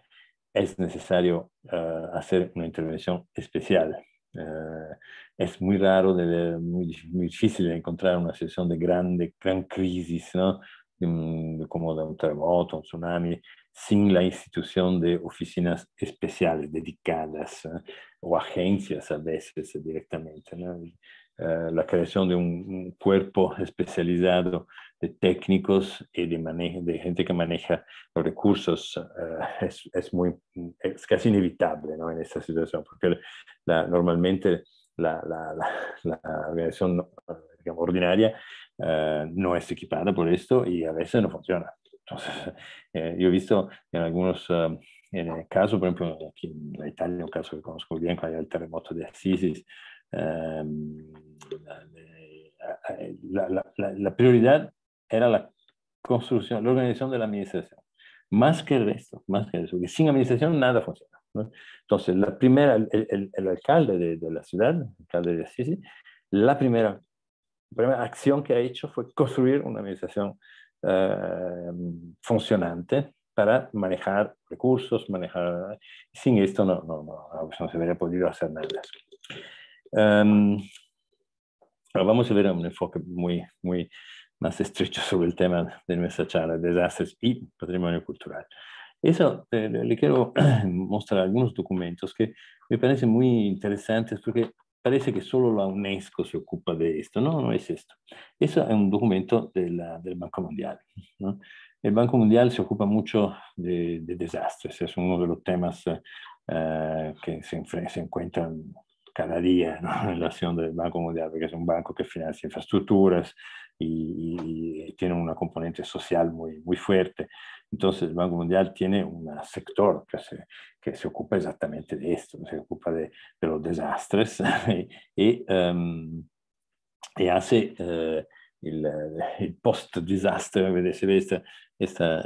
es necesario eh, hacer una intervención especial. Eh, es muy raro, de, muy, difícil de encontrar una situación de grande, gran crisis, ¿no? de como de un terremoto, un tsunami, sin la institución de oficinas especiales dedicadas ¿eh? o agencias a veces directamente. Eh, la creación de un, cuerpo especializado de técnicos y de, gente que maneja los recursos eh, es, casi inevitable en esta situación, porque normalmente la, la, la, organización ordinaria, eh, no es equipada por esto y a veces no funciona. Entonces, eh, yo he visto en algunos eh, en casos, por ejemplo, aquí en Italia, un caso que conozco bien, con el terremoto de Assisi, em, la, prioridad era la construcción, la organización de la administración, más que el resto, más que eso, porque sin administración nada funciona. Entonces, la primera, el, alcalde de, de, la ciudad, el alcalde de Assisi, la primera la primera acción que ha hecho fue construir una administración eh, funcionante para manejar recursos, manejar... Sin esto no, no, no, no pues se hubiera podido hacer nada. Em, ahora vamos a ver un enfoque muy, muy más estrecho sobre el tema de nuestra charla, desastres y patrimonio cultural. Eso eh, le quiero mostrar algunos documentos que me parecen muy interesantes porque parece que solo la UNESCO se ocupa de esto. No, no es esto. Eso es un documento del Banco Mundial. El Banco Mundial se ocupa mucho de, desastres, es uno de los temas eh, que se, se encuentran cada día ¿no? relación del Banco Mundial, porque es un banco que financia infraestructuras y, tiene una componente social muy, muy fuerte. Entonces el Banco Mundial tiene un sector que se, que se ocupa exactamente de esto, se ocupa de, de los desastres y, em, y hace eh, el, el post-disaster, se ve esta, esta,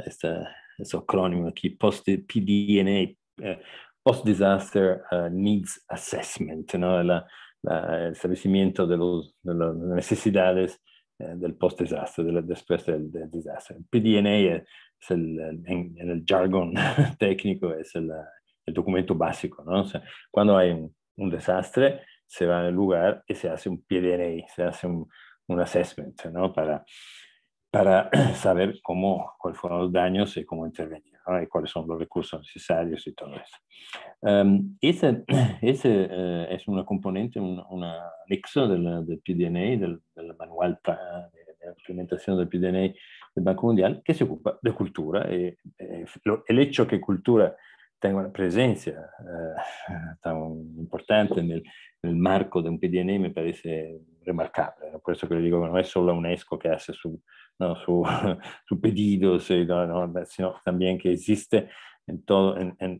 este acrónimo aquí, post-PDNA, eh, post-disaster uh, needs assessment, ¿no? el establecimiento de, los, las necesidades eh, del post-desastre, de después del, desastre. El PDNA es, el, en, el jargón técnico es el, documento básico, ¿no? cuando hay un, desastre, se va al lugar y se hace un PDNA, se hace un, un assessment, ¿no? Para, para saber cómo, cuáles fueron los daños y cómo intervenir. right, eh, quali sono le recursos necessarie, y todo Um, ese, ese uh, es una componente, un, una anexo del, del PDNA, del, del manual eh, de implementazione del PDNA del Banco Mondiale, che si occupa di cultura e, e, lo, che cultura tenga una presenza eh, importante nel, nel, marco di un PDNA mi pare rimarcabile, per questo che le dico non è solo UNESCO che ha su, ¿no? su, pedido, sino también que existe en todo,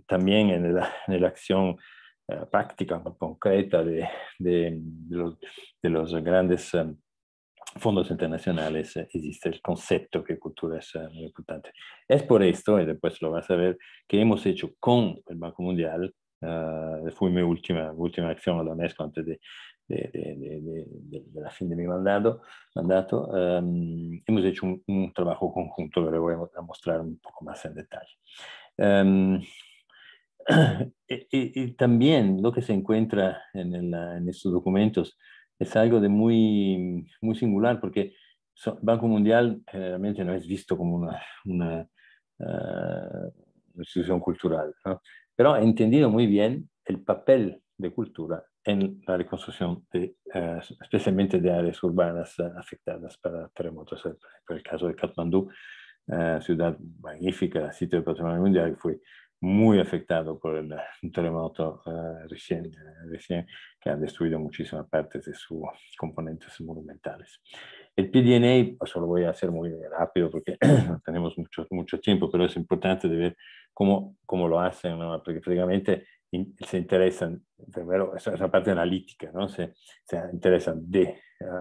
también en la, acción eh, práctica, concreta de, de, los, grandes em, fondos internacionales existe eh, el concepto que cultura es eh, muy importante. Es por esto, y después lo vas a ver, que hemos hecho con el Banco Mundial, fue mi última, última acción a la UNESCO antes de, de, la fin de mi mandato, mandato ehm, hemos hecho un, trabajo conjunto que le voy a mostrar un poco más en detalle. Ehm, y, también lo que se encuentra en, estos documentos es algo de muy, muy singular porque el Banco Mundial generalmente eh, no es visto como una, una eh, institución cultural, ¿no? pero ha entendido muy bien el papel de cultura en la reconstrucción, eh, especialmente de áreas urbanas eh, afectadas para terremotos. Por el caso de Katmandú, eh, ciudad magnífica, sitio de patrimonio mundial, fue muy afectado por el terremoto recién, que ha destruido muchísimas partes de sus componentes monumentales. El PDNA, eso pues, lo voy a hacer muy rápido porque no tenemos mucho, mucho tiempo, pero es importante de ver cómo, cómo lo hacen, ¿no? porque prácticamente se interesan, primero, esa, parte analítica, ¿no? se, se interesan de eh,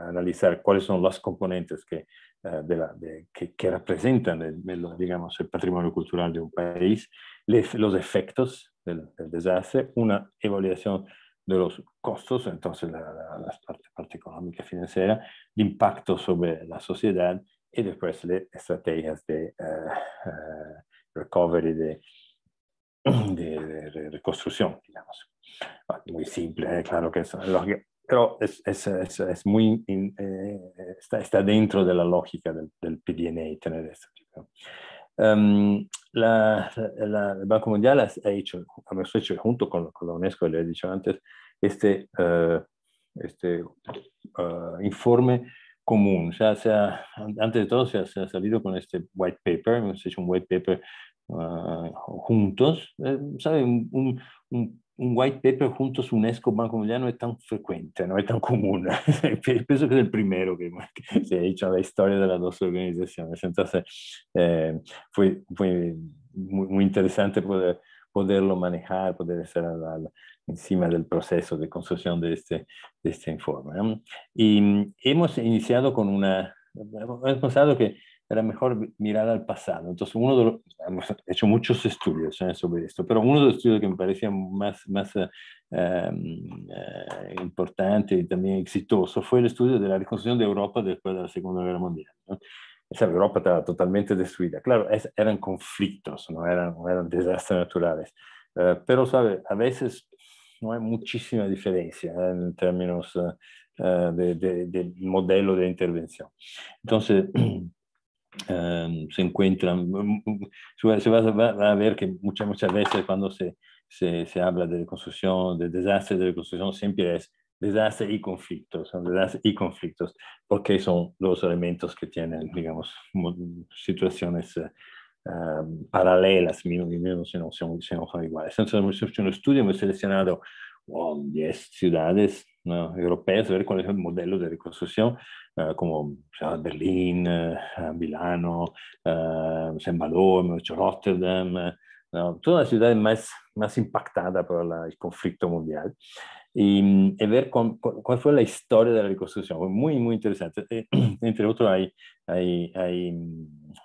analizar cuáles son los componentes que, eh, representan el, digamos, el patrimonio cultural de un país, los efectos del, desastre, una evaluación de los costos, entonces la, parte, parte económica financiera, el impacto sobre la sociedad y después las estrategias de eh, recovery, de de, reconstrucción digamos. Ah, muy simple, eh, claro que es, pero es, es, es muy eh, está, está, dentro de la lógica del, del PDNA tener esto. Em, la, la, el Banco Mundial ha hecho, hecho junto con, con la UNESCO, le he dicho antes, este, eh, este informe común. O sea, antes de todo se ha, se ha, salido con este white paper, hemos un white paper Ah, juntos, eh, ¿sabe? Un, un, white paper juntos UNESCO-Banco Mundial no es tan frecuente, no es tan común. Pienso que es el primero que, se ha hecho en la historia de las dos organizaciones. Entonces, eh, fue, muy, interesante poder, poderlo manejar, poder estar encima del proceso de construcción de este, de este informe. Y hemos iniciado con una... Hemos pensado que era mejor mirar al pasado. Entonces, uno de los, hemos hecho muchos estudios eh, sobre esto, pero uno de los estudios que me parecía más, más eh, em, eh, importante y también exitoso fue el estudio de la reconstrucción de Europa después de la Segunda Guerra Mundial. Esa Europa estaba totalmente destruida. Claro, eran conflictos, no eran, desastres naturales. pero, ¿sabe? A veces no hay muchísima diferencia en términos del modelo de intervención. Entonces, Em, se encuentran, mm, mm, mm, se va, a ver que muchas, muchas veces cuando se, se, se habla de reconstrucción, de desastre de reconstrucción, siempre es desastre y conflictos, son desastres y conflictos, porque son los elementos que tienen, digamos, situaciones eh, em, paralelas, menos si menos, si no son iguales. Entonces, hemos hecho un estudio, hemos seleccionado 10 ciudades ¿no? europeas, ver es el modelo de reconstrucción, ah, como Berlín, ah, Milano, uh, San Valor, Rotterdam, ah, todas las ciudades más, más impactadas por el conflicto mundial. Y, mm, ver cuál fue la historia de la reconstrucción. Fue muy, muy interesante. Eh, entre otros, hay, mm,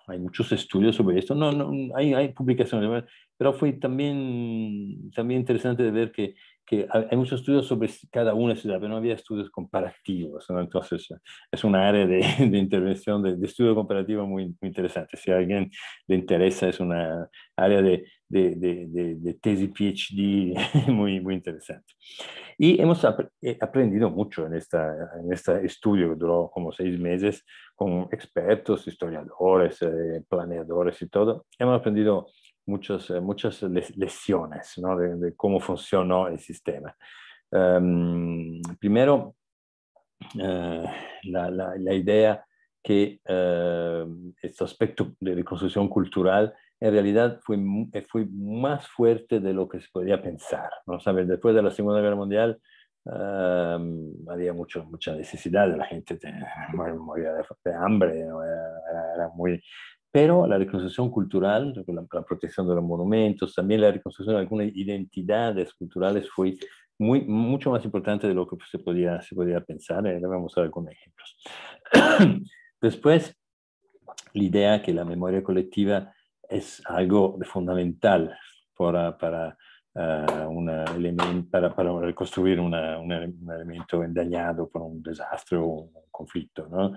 hay, muchos estudios sobre esto. No, no hay, hay publicaciones, pero fue también, también interesante de ver que que hay muchos estudios sobre cada una ciudad, pero no había estudios comparativos. Entonces, eh, es una área de, intervención, de, estudio comparativo muy, interesante. Si a alguien le interesa, es una área de, de tesis PhD muy, muy interesante. Y hemos eh, aprendido mucho en, este estudio que duró como seis meses con expertos, historiadores, eh, planeadores y todo. Hemos aprendido eh, muchas, muchas lesiones ¿no? de, cómo funcionó el sistema. Em, primero, eh, la, idea que em, este aspecto de, reconstrucción cultural en realidad fue, eh, fue más fuerte de lo que se podía pensar. Después de la Segunda Guerra Mundial em, había mucho, mucha necesidad de la gente, moría de, hambre, era, muy pero la reconstrucción cultural, la, protección de los monumentos, también la reconstrucción de algunas identidades culturales fue muy, mucho más importante de lo que pues, se podía, se podía pensar. Le eh, vamos a mostrar algunos ejemplos. Después, la idea que la memoria colectiva es algo fundamental para, para, ah, para, reconstruir un elemento endañado por un desastre o un conflicto, ¿no?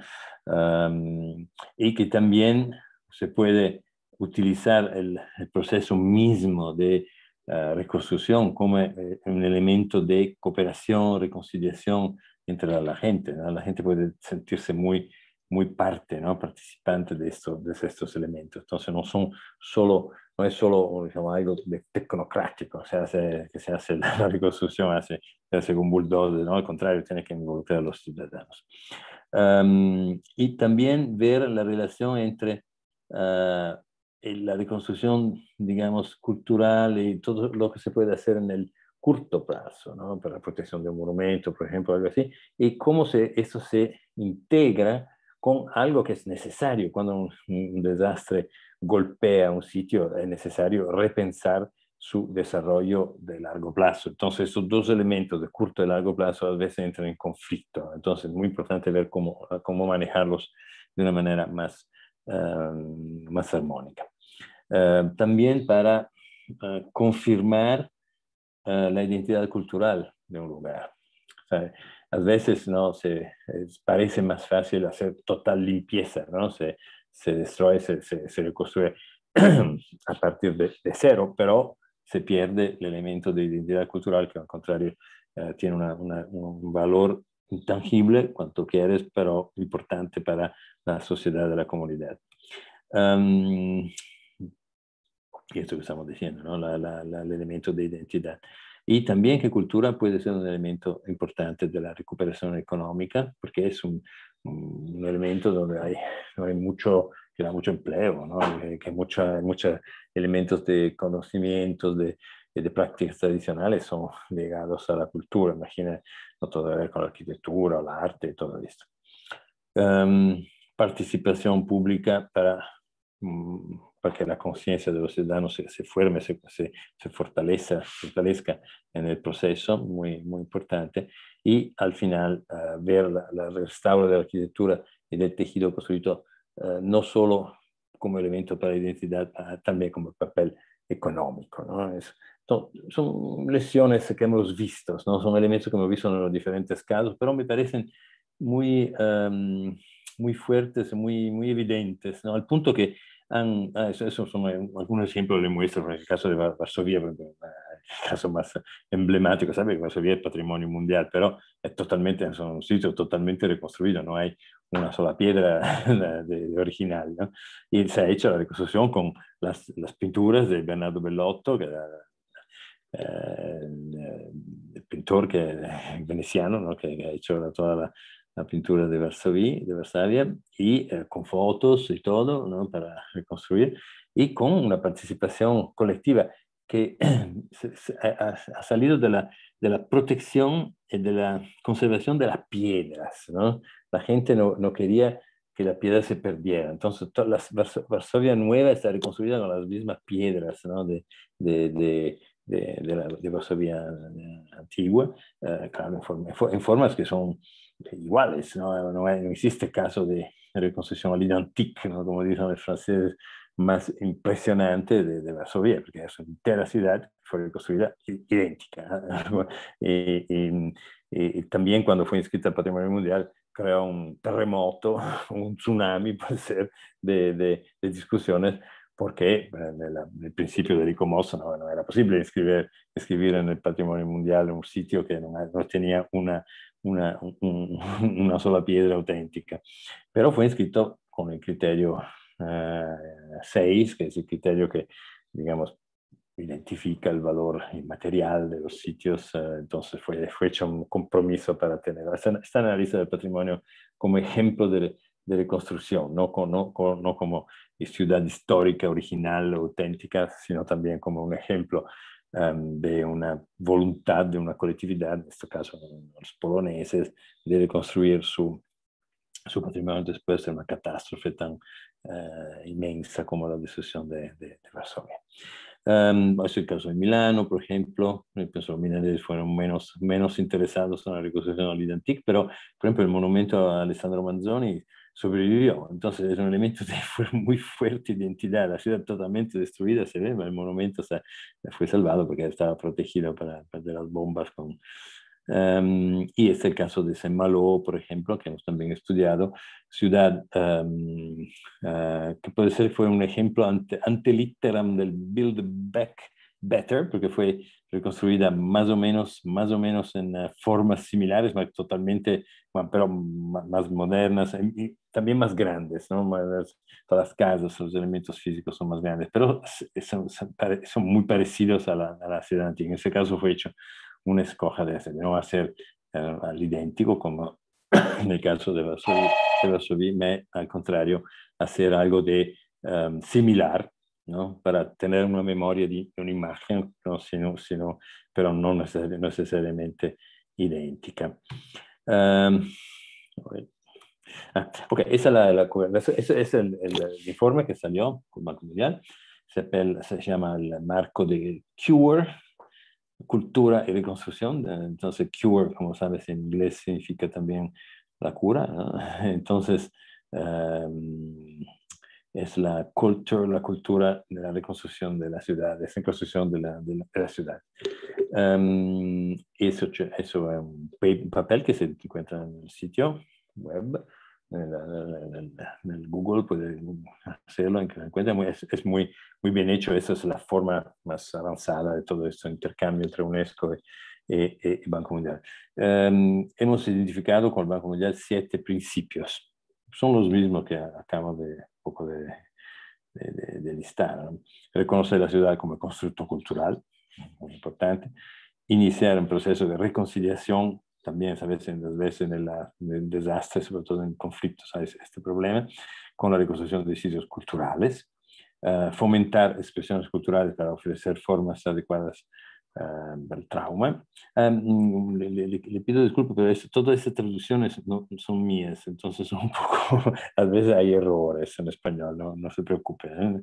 y que también se puede utilizar el, proceso mismo de eh, reconstrucción como eh, un elemento de cooperación, reconciliación entre la gente. La gente puede sentirse muy, muy parte, ¿no? participante de, esto, de estos elementos. Entonces no, son solo, no es solo digamos, algo tecnocrático sea, que se hace la reconstrucción, hace, se hace con bulldozer, ¿no? al contrario, tiene que involucrar a los ciudadanos. y también ver la relación entre eh, la reconstrucción, digamos, cultural y todo lo que se puede hacer en el corto plazo, ¿no? para la protección de un monumento, por ejemplo, algo así, y cómo se, eso se integra con algo que es necesario. Cuando un, un desastre golpea un sitio, es necesario repensar su desarrollo de largo plazo. Entonces, esos dos elementos de corto y largo plazo a veces entran en conflicto. Entonces, es muy importante ver cómo, cómo manejarlos de una manera más más eh, armónica. Eh, también para eh, confirmar la identidad cultural de un lugar. a veces no se parece más fácil hacer total limpieza, ¿no? Se, se destruye, se, se, reconstruye a partir de, cero, pero se pierde el elemento de identidad cultural que al contrario tiene un valor intangible cuanto quieres, pero importante para la sociedad de la comunidad. y esto que estamos diciendo, ¿no? la, el elemento de identidad. Y también que cultura puede ser un elemento importante de la recuperación económica, porque es un, un elemento donde hay, no hay mucho, mucho empleo, ¿no? que, hay muchos elementos de conocimientos, de, eh, de prácticas tradicionales son ligados a la cultura, imagina, no todo a ver con la arquitectura, o la arte y todo esto. Em, participación pública para, mm, para que la conciencia de los ciudadanos se, se forme, se, se, fortalezca en el proceso, muy, muy importante. Y al final, eh, ver la, restauro de la arquitectura y del tejido construido eh, no solo como elemento para la identidad, ah, también como papel económico son, lesiones que hemos visto, ¿no? son elementos que hemos visto en los diferentes casos, pero me parecen muy, em, muy fuertes, muy, muy evidentes, al punto que Um, adesso sono alcuni esempi le muestro, nel caso di Varsovia, eh, il caso emblematico, sapete che Varsovia è patrimonio mondiale, però è totalmente, insomma, un sito totalmente ricostruito, non hai una sola piedra originale. ¿no? Y se ha la ricostruzione con las, las di Bernardo Bellotto, que era eh, el eh, pintor que, veneciano, ¿no? que, que ha hecho toda la, la pintura de Varsovia, de y eh, con fotos y todo ¿no? para reconstruir y con una participación colectiva que ha, salido de la, de la protección y eh, de la conservación de las piedras. ¿no? La gente no, no quería que la piedra se perdiera. Entonces, toda la Varsovia nueva está reconstruida con las mismas piedras ¿no? de, de, de de, Varsovia antigua, en, formas que son iguales, ¿no? existe caso de reconstrucción antica, ¿no? como dicen los franceses, más impresionante de, de Varsovia, porque es una entera ciudad fue reconstruida idéntica. y, eh, eh, también cuando fue inscrita al Patrimonio Mundial, creó un terremoto, un tsunami, puede ser, de, de, discusiones, porque en el, principio del icomos no, era posible escribir, escribir en el Patrimonio Mundial un sitio que no tenía una una, una sola piedra auténtica. Pero fue inscrito con el criterio 6, eh, que es el criterio que, digamos, identifica el valor inmaterial de los sitios, eh, entonces fue, fue hecho un compromiso para tener esta, análisis del patrimonio como ejemplo de, de reconstrucción, no, no como ciudad histórica, original, auténtica, sino también como un ejemplo Ehm, de una voluntad de una colectividad, en este caso los poloneses, de reconstruir su, su patrimonio eh, después de una catástrofe tan inmensa como la destrucción de, de, Varsovia. es ehm, el caso de Milano, por ejemplo. los milaneses fueron menos, interesados en la reconstrucción la pero, por ejemplo, el monumento a Alessandro Manzoni sobrevivió. Entonces es un elemento de muy fuerte identidad. La ciudad totalmente destruida se ve, el monumento fue salvado porque estaba protegido para, de las bombas. Con, em, y es el caso de Saint-Malo, por ejemplo, que hemos también estudiado, ciudad em, eh, que puede ser fue un ejemplo ante, ante del Build Back Better, porque fue reconstruida más o menos, más o menos en eh, formas similares, totalmente, pero más modernas y también más grandes, ¿no? todas las casas, los elementos físicos son más grandes, pero son, muy parecidos a la, ciudad antigua. En ese caso fue hecho una escoja de hacer no va a ser eh, al idéntico como en el caso de Varsovia, de al contrario, hacer algo de em, similar, para tener una memoria de una imagen, ¿no? Sino, sino, pero no necesariamente idéntica. Ah, esa es, ese es el, informe que salió con Banco Mundial, se, se, llama el marco de Cure, cultura y reconstrucción, entonces Cure, como sabes, en inglés significa también la cura, entonces es la cultura, la cultura de la reconstrucción de la ciudad, de la reconstrucción de la, ciudad. Em, eso, eso, es em, un papel que se encuentra en el sitio web, en, el Google, puede hacerlo, es, muy, muy bien hecho, esa es la forma más avanzada de todo este intercambio entre UNESCO y, e, e, Banco Mundial. Em, hemos identificado con el Banco Mundial siete principios, son los mismos que acabo de de, listar. Reconocer la ciudad como constructo cultural, muy importante. Iniciar un proceso de reconciliación, también a veces, veces en, el, desastre, sobre todo en conflictos, hay este problema, con la reconstrucción de sitios culturales. Ah, fomentar expresiones culturales para ofrecer formas adecuadas eh, del trauma. Em, le, pido disculpas, pero todas estas traducciones son mías, entonces son un poco, a veces hay errores en español, no, se preocupen. ¿eh?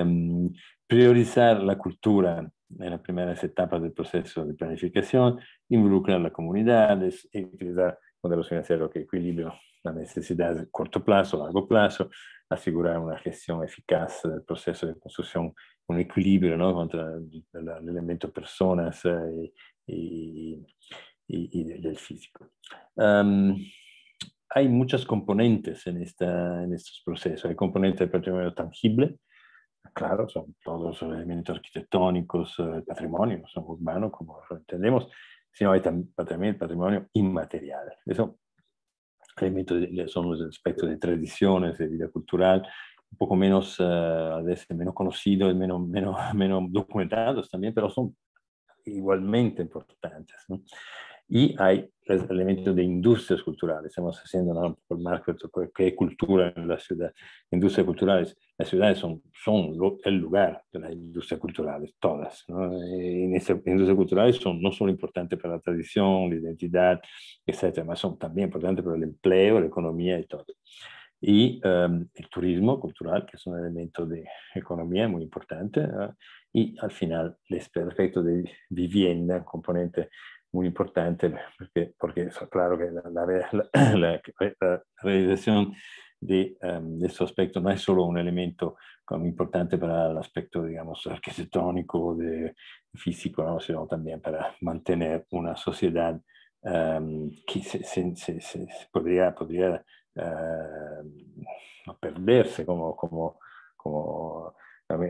Em, priorizar la cultura en las primeras etapas del proceso de planificación, involucrar a las comunidades, y utilizar modelos financieros que equilibran la necesidad de corto plazo, largo plazo, asegurar una gestión eficaz del proceso de construcción un equilibrio ¿no? contra el, elemento personas eh, y, del físico. hay muchas componentes en, esta, en estos procesos. Hay componentes del patrimonio tangible, claro, son todos los elementos arquitectónicos, eh, el patrimonio, son urbano, como lo entendemos, sino hay también el patrimonio inmaterial. Eso, elementos son los aspectos de tradiciones, de vida cultural, un poco menos, eh, menos conocidos, menos, menos, menos documentados también, pero son igualmente importantes. Y hay elementos de industrias culturales. Estamos haciendo un poco el marco de qué cultura en la ciudad. Industrias culturales. Las ciudades son, son el lugar de las industrias culturales, todas. ¿no? En industrias culturales son no solo importantes para la tradición, la identidad, etcétera, pero son también importantes para el empleo, la economía y todo y em, el turismo cultural, que es un elemento de economía muy importante, y al final el aspecto de vivienda, componente muy importante, porque, porque claro que la, realización de, este aspecto no es solo un elemento importante para el aspecto, digamos, arquitectónico, físico, sino también para mantener una sociedad em, que podría, podría eh, a perderse, como, como, como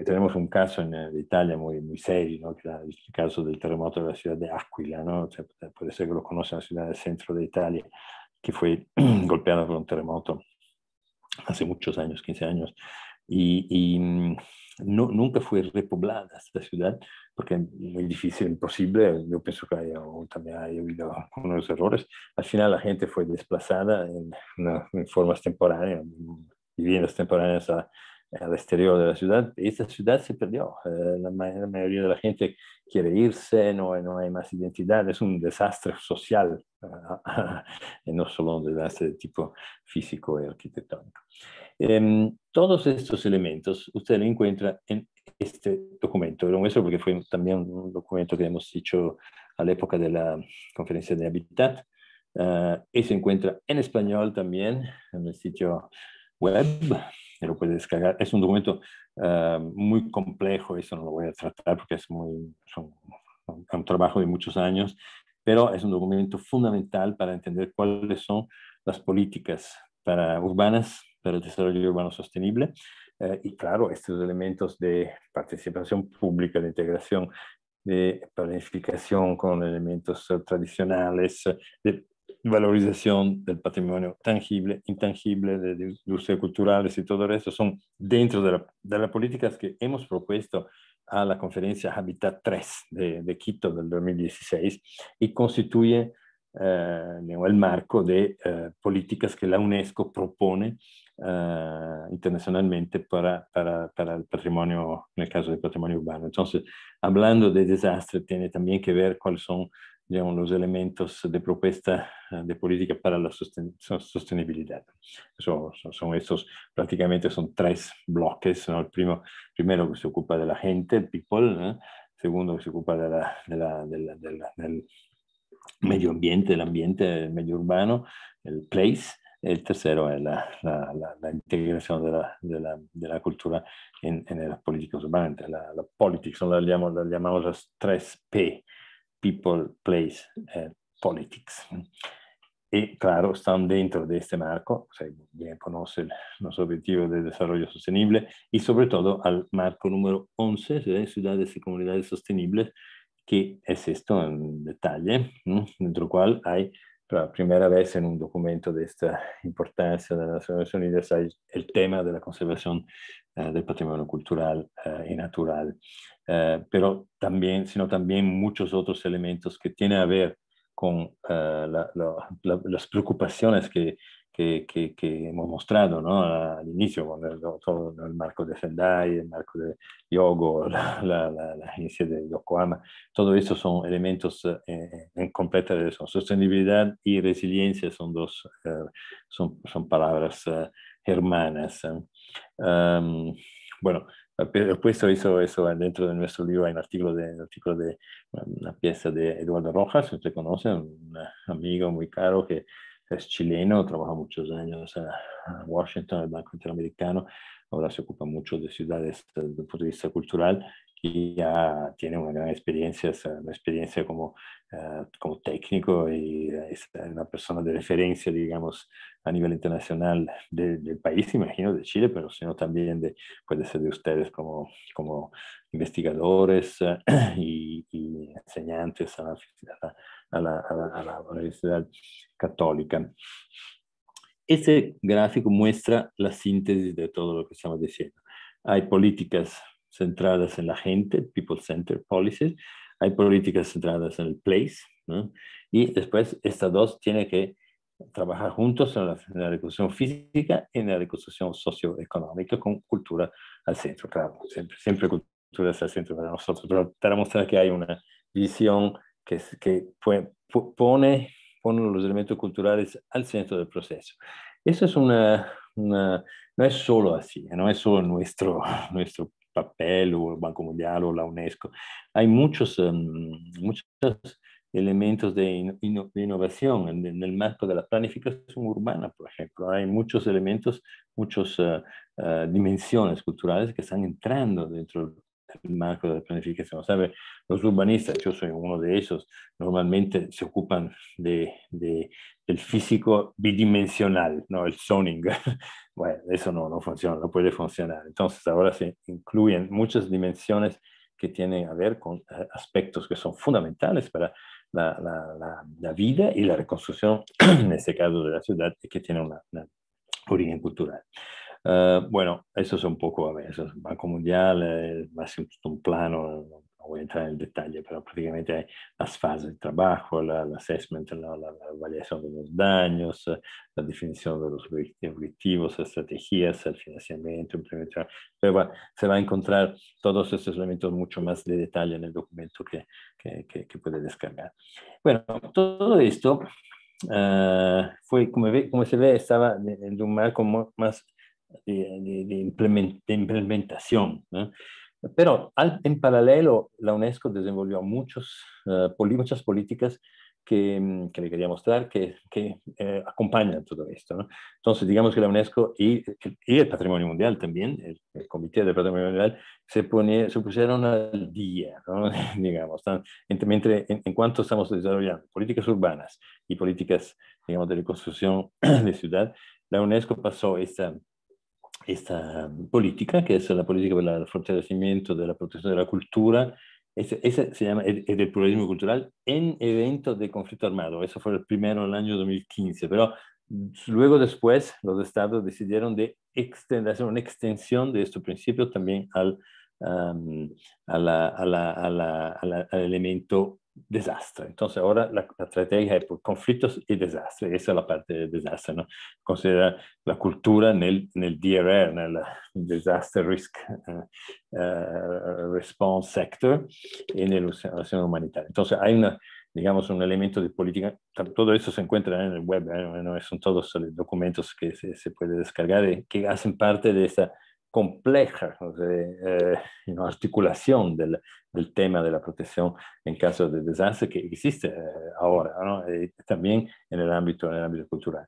tenemos un caso en, eh, Italia muy, muy serio, el caso del terremoto de la ciudad de Aquila, ¿no? puede ser que lo conocen, la ciudad del centro de Italia, que fue golpeada por un terremoto hace muchos años, 15 años, y, mm, nunca fue repoblada esta ciudad, porque muy difícil, imposible. Yo pienso que hay, también ha habido algunos errores. Al final la gente fue desplazada en, una, formas temporáneas, viviendas temporáneas al exterior de la ciudad. Y esta ciudad se perdió. Eh, la, mayoría de la gente quiere irse, no, no hay más identidad. Es un desastre social, no solo un desastre de este tipo físico y arquitectónico. Em, todos estos elementos usted los encuentra en este documento. Lo nuestro porque fue también un documento que hemos hecho a la época de la conferencia de Habitat ah, y se encuentra en español también en el sitio web. Lo puedes descargar. Es un documento ah, muy complejo, eso no lo voy a tratar porque es muy, un trabajo de muchos años, pero es un documento fundamental para entender cuáles son las políticas para urbanas para el desarrollo urbano sostenible eh, y claro, estos elementos de participación pública, de integración, de planificación con elementos eh, tradicionales, eh, de valorización del patrimonio tangible, intangible, de, industrias culturales y todo resto, son dentro de, la, de las políticas que hemos propuesto a la conferencia Habitat 3 de, de Quito del 2016 y constituye eh, el marco de eh, políticas que la UNESCO propone eh, internacionalmente para, para, el patrimonio, en el caso del patrimonio urbano. Entonces, hablando de desastre, tiene también que ver cuáles son los elementos de propuesta de política para la sostenibilidad. Son, estos, prácticamente son tres bloques. El primo, primero que se ocupa de la gente, el people, segundo que se ocupa de la, del, medio ambiente, el ambiente, el medio urbano, el place, el tercero es eh, la, la, la, integración de la, cultura en, en, las políticas urbanas, la, la politics, son llamamos, las llamamos las tres P, people, place, eh, politics. Y claro, están dentro de este marco, se bien conoce los objetivos de desarrollo sostenible y sobre todo al marco número 11, ciudades y comunidades sostenibles, que es esto en detalle, ¿no? dentro cual hay, por la primera vez en un documento de esta importancia de las Naciones Unidas, hay el tema de la conservación eh, del patrimonio cultural eh, y natural, eh, pero también, sino también muchos otros elementos que tienen a ver con las preocupaciones que que, hemos mostrado ¿no? al inicio, con el, marco de Sendai, el marco de Yogo, la, la, la, agencia de Yokohama, todo eso son elementos eh, eh, en completa relación. Sostenibilidad y resiliencia son dos, eh, son, son, palabras hermanas. Um, bueno, puesto eso, eso dentro de nuestro libro hay un artículo de, artículo de una pieza de Eduardo Rojas, usted conoce, un amigo muy caro que es chileno, trabaja muchos años en Washington, el Banco Interamericano, ahora se ocupa mucho de ciudades desde el punto de vista cultural y ya tiene una gran experiencia, una experiencia como, ah, como técnico y una persona de referencia, digamos, a nivel internacional del país, imagino, de Chile, pero sino también puede ser de ustedes como, como investigadores ah, y, enseñantes a la Universidad Católica. Este gráfico muestra la síntesis de todo lo que estamos diciendo. Hay políticas centradas en la gente, people-centered policies, hay políticas centradas en el place, ¿no? y después estas dos tienen que trabajar juntos en la, reconstrucción física y en la reconstrucción socioeconómica con cultura al centro, claro, siempre, siempre cultura al centro para nosotros, pero para mostrar que hay una visión que, que pone, pone los elementos culturales al centro del proceso. Eso es una, una, no es solo así, no es solo nuestro, nuestro papel o el Banco Mundial o la UNESCO. Hay muchos, em, elementos de, innovación en, el marco de la planificación urbana, por ejemplo. Hay muchos elementos, muchas eh, eh, dimensiones culturales que están entrando dentro el marco de la planificación. ¿Sabe? Los urbanistas, yo soy uno de ellos, normalmente se ocupan de, del físico bidimensional, ¿no? el zoning. bueno, eso no, no funciona, no puede funcionar. Entonces ahora se incluyen muchas dimensiones que tienen a ver con eh, aspectos que son fundamentales para la, la, vida y la reconstrucción, en este caso de la ciudad, que tiene una origen cultural. Eh, bueno, eso es un poco, a ver, Banco Mundial, es más un plano, no voy a entrar en detalle, pero prácticamente hay las fases de trabajo, la, el assessment, la, la, de los daños, la definición de los objetivos, estrategias, el financiamiento, implementación. Pero se va a encontrar todos estos elementos mucho más de detalle en el documento que, que, que, puede descargar. Bueno, todo esto eh, fue, como, como, se ve, estaba en un marco más de, implementación. Pero en paralelo, la UNESCO desarrolló muchos, eh, muchas políticas que, mm, que, le quería mostrar que, que eh, acompañan todo esto. Entonces, digamos que la UNESCO y, el Patrimonio Mundial también, el, Comité del Patrimonio Mundial, se, pone, se pusieron al día, digamos, entre, en, en, cuanto estamos desarrollando políticas urbanas y políticas, digamos, de reconstrucción de ciudad, la UNESCO pasó esta esta política, que es la política para el fortalecimiento de la protección de la cultura, ese se llama el, pluralismo cultural en eventos de conflicto armado. Eso fue el primero en el año 2015, pero luego después los estados decidieron de extender, hacer una extensión de este principio también al, a al elemento desastre. Entonces ahora la, estrategia es por conflictos y desastres. Esa es la parte de desastre. ¿no? Considera la cultura en el, DRR, en el Disaster Risk eh, eh, Response Sector, en la acción humanitaria. Entonces hay una, digamos, un elemento de política. Todo eso se encuentra en el web. son todos los documentos que se, se puede descargar que hacen parte de esa compleja de eh, articulación del, tema de la protección en caso de desastre que existe eh, ahora, también en el ámbito, ámbito cultural.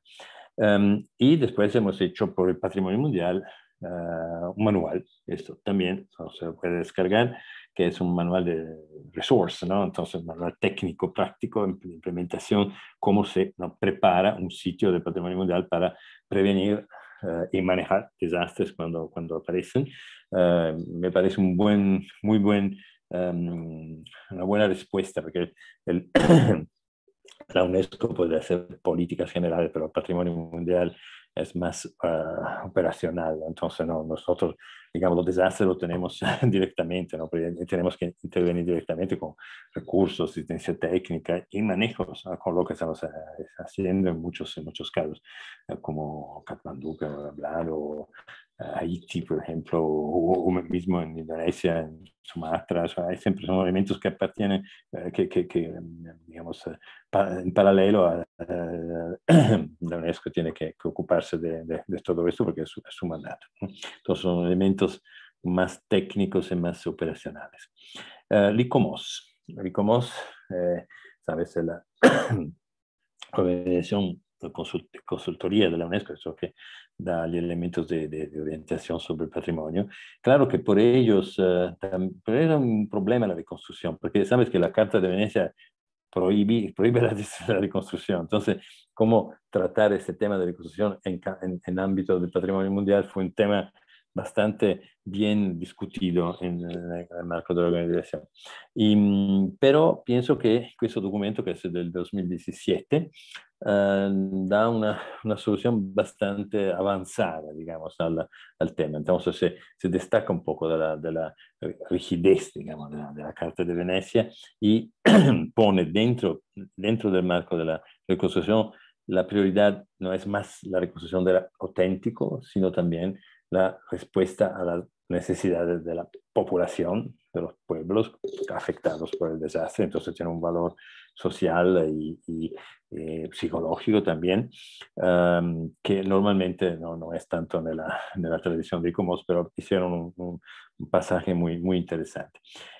Em, y después hemos hecho por el Patrimonio Mundial eh, un manual, esto también se puede descargar, que es un manual de resource, ¿no? entonces manual técnico, práctico, de em, implementación, cómo se prepara un sitio de Patrimonio Mundial para prevenir eh, y manejar desastres cuando, aparecen. Eh, me parece muy em, una buena respuesta, porque la UNESCO puede hacer políticas generales, pero el patrimonio mundial es más ah, operacional. Entonces, no, nosotros, digamos, los desastres lo tenemos directamente, ¿no? tenemos que intervenir directamente con recursos, asistencia técnica y manejos con lo que estamos ah, haciendo en muchos, en muchos casos, como Katmandú, que hemos hablado, Haití, por ejemplo, o, mismo en Indonesia, en Sumatra, siempre son elementos que pertenecen, eh, que, que, que, digamos, eh, en paralelo a, eh, la UNESCO tiene que, ocuparse de, todo esto porque es su, mandato. Entonces son elementos más técnicos y más operacionales. LICOMOS. LICOMOS, eh, sabes, la organización consultoría de la UNESCO, eso que dagli elementi di, di, di orientazione sul patrimonio. Claro que por ellos eh, era un problema la reconstrucción, porque sabes que la Carta de Venecia prohíbe, la, reconstrucción. Entonces, cómo tratar este tema de reconstrucción en, ámbito del patrimonio mundial fue un tema bastante bien discutido en, el marco de la organización. Mm, pero pienso que este documento, que es del 2017, ah, da una, una, solución bastante avanzada, digamos, al, tema. Entonces se, se, destaca un poco de la, rigidez, digamos, de la, Carta de Venecia y pone dentro, dentro del marco de la reconstrucción la prioridad no es más la reconstrucción del auténtico, sino también la respuesta a las necesidades de la población, de los pueblos afectados por el desastre. Entonces tiene un valor social y, eh, psicológico también, que normalmente no, no, es tanto en la, en la televisión de Icomos, pero hicieron un, pasaje muy, muy interesante.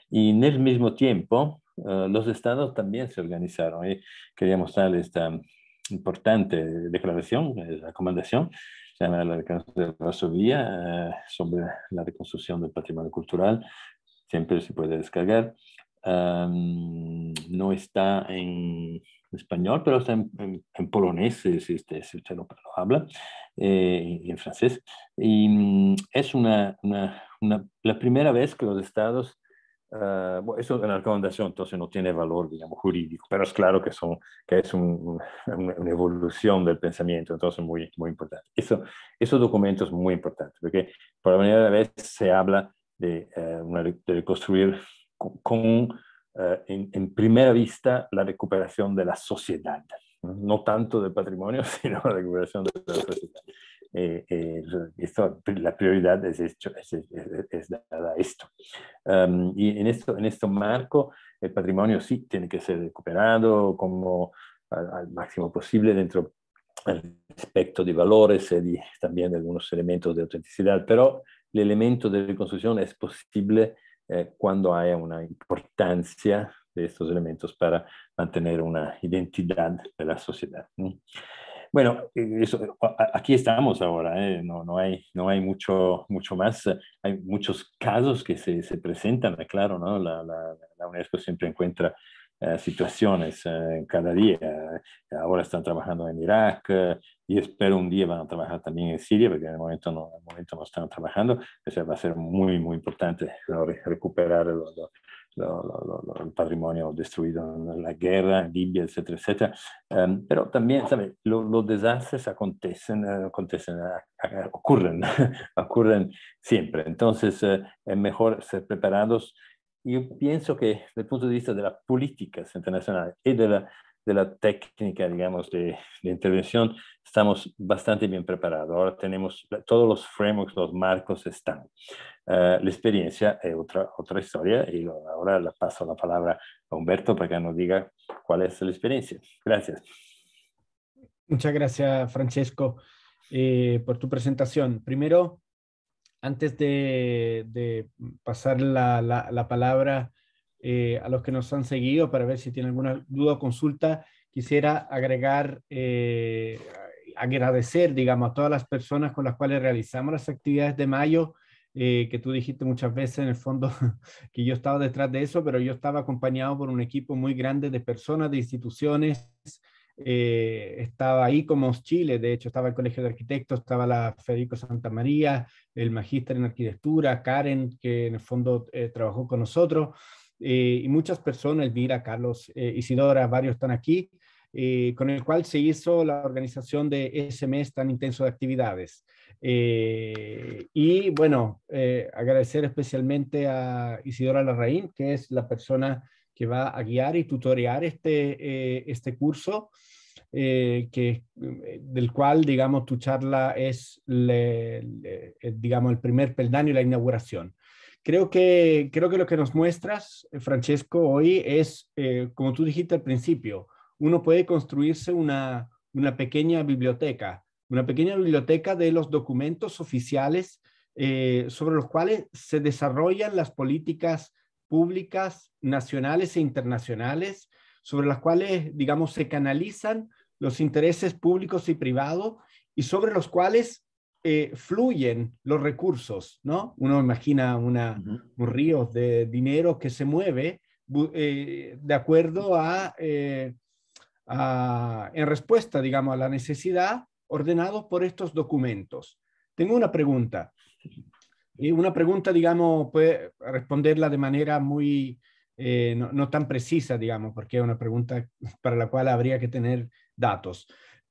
Y en el mismo tiempo, eh, los estados también se organizaron. Y quería mostrarles esta importante declaración, eh, recomendación, llama alcance de la vía eh, sobre la reconstrucción del patrimonio cultural. Siempre se puede descargar. no está en español, pero está en, polonés, si, usted, lo habla, eh, y en francés. Y mm, es una, una, la primera vez que los estados eh, eso bueno, eso la recomendación entonces no tiene valor, digamos, jurídico, pero es claro que, son, que es una evolución del pensamiento, entonces muy, muy importante. Eso, esos documentos muy importantes, porque por la de vez se habla de, eh, de construir con, eh, en, en, primera vista, la recuperación de la sociedad, no tanto del patrimonio, sino la recuperación de la sociedad. Eh, eh, la prioridad es, a esto. y en, esto, en este marco, el patrimonio sí tiene que ser recuperado como al, máximo posible dentro del aspecto de valores eh, y también de algunos elementos de autenticidad, pero el elemento de reconstrucción es posible cuando haya una importancia de estos elementos para mantener una identidad de la sociedad. Bueno, eh, eso, aquí estamos ahora, ¿eh? no, no, hay, no hay mucho, mucho más. Hay muchos casos que se, presentan, claro, La, UNESCO siempre encuentra eh, situaciones cada día. Ahora están trabajando en Irak y espero un día van a trabajar también en Siria, porque en el momento no, el momento no están trabajando. O va a ser muy, muy importante recuperar los el patrimonio destruido en la guerra, en Libia, etcétera, etcétera. Em, pero también, ¿sabes? los desastres acontecen, eh, ocurren, ocurren siempre. Entonces, eh, es mejor ser preparados. Yo pienso que desde el punto de vista de las políticas internacionales y de la de la técnica, digamos, de, intervención, estamos bastante bien preparados. Ahora tenemos todos los frameworks, los marcos están. Eh, la experiencia es otra, otra historia y ahora le paso la palabra a Humberto para que nos diga cuál es la experiencia. Gracias. Muchas gracias, Francesco, eh, por tu presentación. Primero, antes de, de pasar la, la, la palabra eh, a los que nos han seguido para ver si tienen alguna duda o consulta. Quisiera agregar, eh, agradecer, digamos, a todas las personas con las cuales realizamos las actividades de mayo, eh, que tú dijiste muchas veces en el fondo que yo estaba detrás de eso, pero yo estaba acompañado por un equipo muy grande de personas, de instituciones. estaba ahí como Chile, de hecho estaba el Colegio de Arquitectos, estaba la Federico Santa María, el magíster en arquitectura, Karen, que en el fondo trabajó con nosotros. Eh, y muchas personas, Elvira, Carlos, eh, Isidora, varios están aquí, eh, con el cual se hizo la organización de ese mes tan intenso de actividades. y bueno, agradecer especialmente a Isidora Larraín, que es la persona que va a guiar y tutorear este, este curso. que, del cual, digamos, tu charla es, digamos, el primer peldaño y la inauguración. Creo que, creo que lo que nos muestras, eh, Francesco, hoy es, eh, como tú dijiste al principio, uno puede construirse una, pequeña biblioteca, una pequeña biblioteca de los documentos oficiales eh, sobre los cuales se desarrollan las políticas públicas nacionales e internacionales, sobre las cuales, digamos, se canalizan los intereses públicos y privados y sobre los cuales eh, fluyen los recursos, ¿no? Uno imagina un río de dinero que se mueve eh, de acuerdo eh, a, en respuesta, digamos, a la necesidad ordenados por estos documentos. Tengo una pregunta. Y una pregunta, digamos, puede responderla de manera muy, no tan precisa, digamos, porque es una pregunta para la cual habría que tener datos.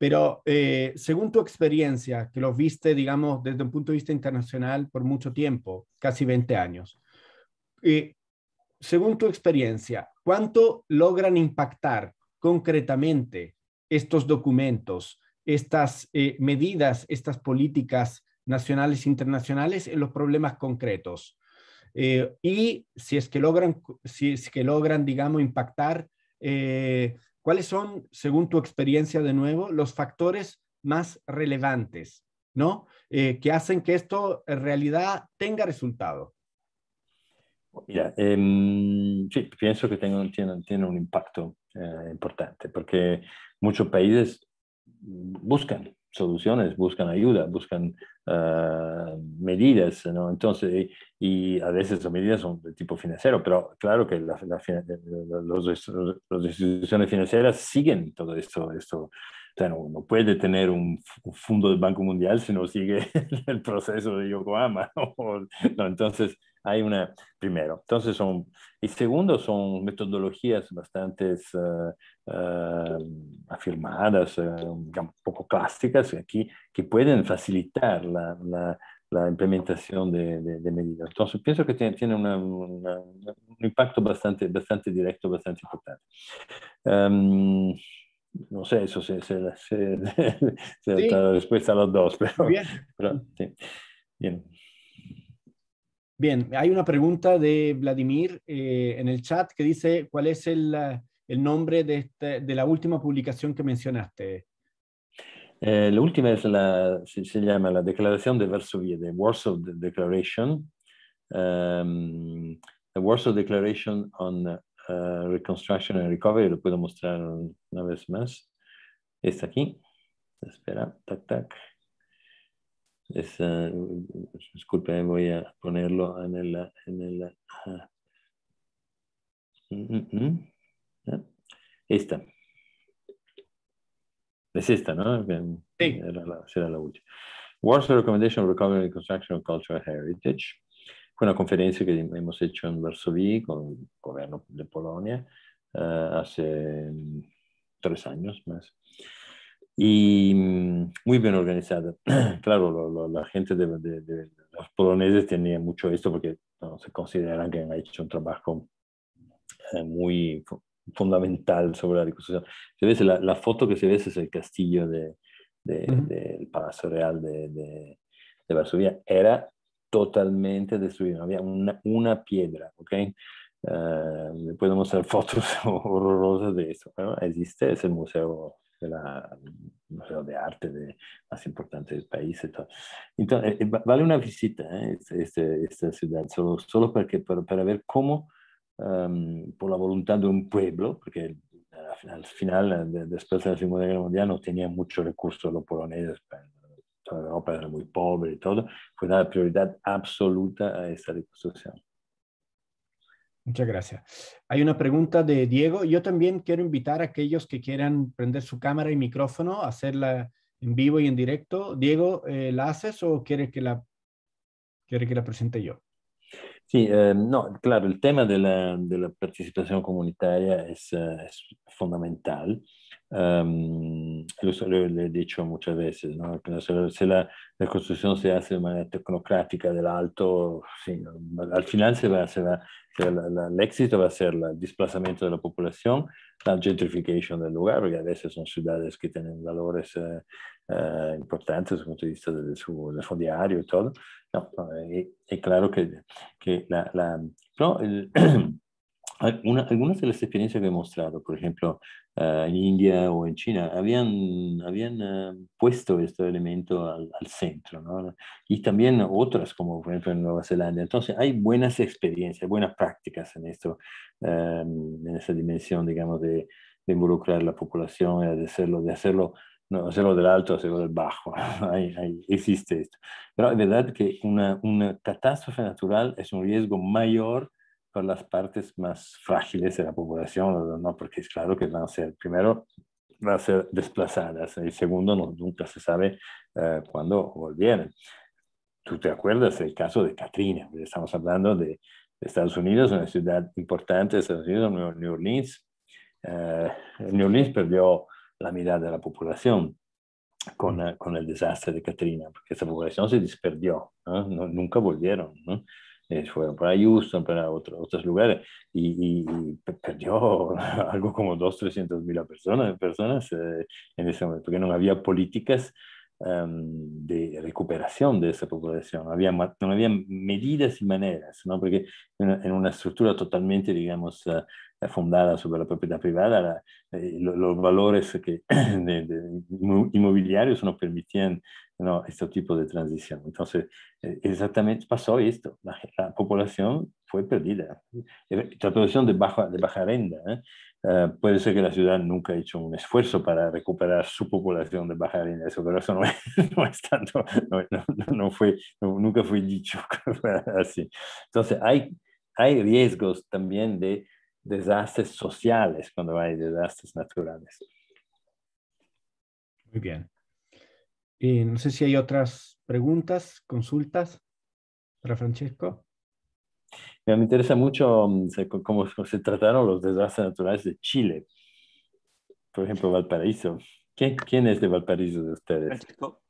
Pero eh, según tu experiencia, que lo viste, digamos, desde un punto de vista internacional por mucho tiempo, casi 20 años, eh, según tu experiencia, ¿cuánto logran impactar concretamente estos documentos, estas eh, medidas, estas políticas nacionales e internacionales en los problemas concretos? y si es que logran, si es que logran, digamos, impactar, eh, ¿Cuáles son, según tu experiencia de nuevo, los factores más relevantes, ¿no? Eh, que hacen que esto en realidad tenga resultado. Mira, em, sí, pienso que tiene, un impacto eh, importante porque muchos países buscan soluciones, buscan ayuda, buscan eh, medidas, ¿no? Entonces, y, a veces las medidas son de tipo financiero, pero claro que las eh, instituciones financieras siguen todo esto, esto o sea, no, puede tener un, un, fondo del Banco Mundial si no sigue el proceso de Yokohama. ¿no? Entonces, hay una, primero, entonces son, y segundo, son metodologías bastante eh, eh, afirmadas, un eh, poco clásicas aquí, que pueden facilitar la, la, implementación de, de, medidas. Entonces, pienso que tiene, tiene un impacto bastante, bastante directo, bastante importante. Em, no sé eso se, se, respuesta a los dos, pero, bien. Bien, hay una pregunta de Vladimir eh, en el chat que dice, ¿cuál es el, nombre este, de, la última publicación que mencionaste? Eh, la última es la, se, llama la Declaración de Varsovia, Warsaw Declaration, um, the Warsaw Declaration on uh, Reconstruction and Recovery, lo puedo mostrar una vez más. Está aquí, espera, tac, tac es, disculpe, voy a ponerlo en el... En el mm, mm, mm, esta. Es esta, ¿no? Sí. Era la, será la última. Warsaw recommendation of Recovery and construction of cultural heritage? Fue una conferencia que hemos hecho en Varsovia con el gobierno de Polonia eh, hace tres años más y mm, muy bien organizada. Claro, la gente de, los poloneses tenía mucho esto porque no, se consideran que han hecho un trabajo eh, muy fundamental sobre la reconstrucción. Se ve, la, la, foto que se ve es el castillo de, del Palacio Real de, Varsovia. Era totalmente destruido, había una, una piedra, ¿ok? Uh, eh, podemos fotos horrorosas de eso. Existe, es el museo que Museo di Arte de, más importante del paese. Y todo. vale una visita ¿eh? esta, esta ciudad, solo, solo porque, para, para ver cómo, um, ehm, por la voluntad de un pueblo, porque al final, eh, después de la Segunda Guerra Mundial, no tenía muchos recursos los poloneses, toda Europa era muy pobre y todo, fue dada prioridad absoluta a esta reconstrucción. Muchas gracias. Hay una pregunta de Diego. Yo también quiero invitar a aquellos que quieran prender su cámara y micrófono, hacerla en vivo y en directo. Diego, eh, ¿la haces o quieres que la, quiere que la presente yo? Sí, eh, no, claro, el tema de la, de la participación comunitaria es eh, fundamental lo, he dicho muchas veces, ¿no? si la construcción se hace de manera tecnocrática del alto, sí, al final se va, la, el éxito va a ser el desplazamiento de la población, la gentrification del lugar, porque a veces son ciudades que tienen valores eh, eh, importantes desde el punto de vista del su, diario y todo. No, es, claro que, la... no, algunas de las experiencias que he mostrado, por ejemplo, eh, en India o en China, habían, habían eh, puesto este elemento al, centro, y también otras, como por ejemplo en Nueva Zelanda. Entonces hay buenas experiencias, buenas prácticas en esto, em, en esa dimensión, digamos, de, de involucrar la población, eh, de hacerlo, de hacerlo no, hacerlo del alto, hacerlo del bajo. existe esto. Pero es verdad que una, una catástrofe natural es un riesgo mayor con las partes más frágiles de la población, ¿no? porque es claro que van a ser, primero, van a ser desplazadas y segundo, nunca se sabe eh, cuándo volvieron. Tú te acuerdas del caso de Katrina, estamos hablando de, Estados Unidos, una ciudad importante de Estados Unidos, New Orleans. Eh, New Orleans perdió la mitad de la población con, con el desastre de Katrina, porque esa población se disperdió, nunca volvieron. Eh, fueron para Houston, para otros lugares, y, perdió algo como 200, 300 mil personas, personas eh, en ese momento, porque no había políticas de recuperación de esa población, no había, no había medidas y maneras, ¿no? porque en una, estructura totalmente, digamos, ah, fundada sobre la propiedad privada, eh, los, valores que, inmobiliarios no permitían este tipo de transición. Entonces, eh, exactamente pasó esto. La, población fue perdida. Eh, la población de baja, de baja renta. Ah, puede ser que la ciudad nunca ha hecho un esfuerzo para recuperar su población de baja renta, pero eso no, es, tanto, no, no fue, nunca fue dicho así. Entonces, hay, hay riesgos también de desastres sociales cuando hay desastres naturales. Muy bien. Y no sé si hay otras preguntas, consultas para Francesco. Me interesa mucho mm, cómo se trataron los desastres naturales de Chile. Por ejemplo, Valparaíso. ¿Quién, es de Valparaíso de ustedes? Francisco.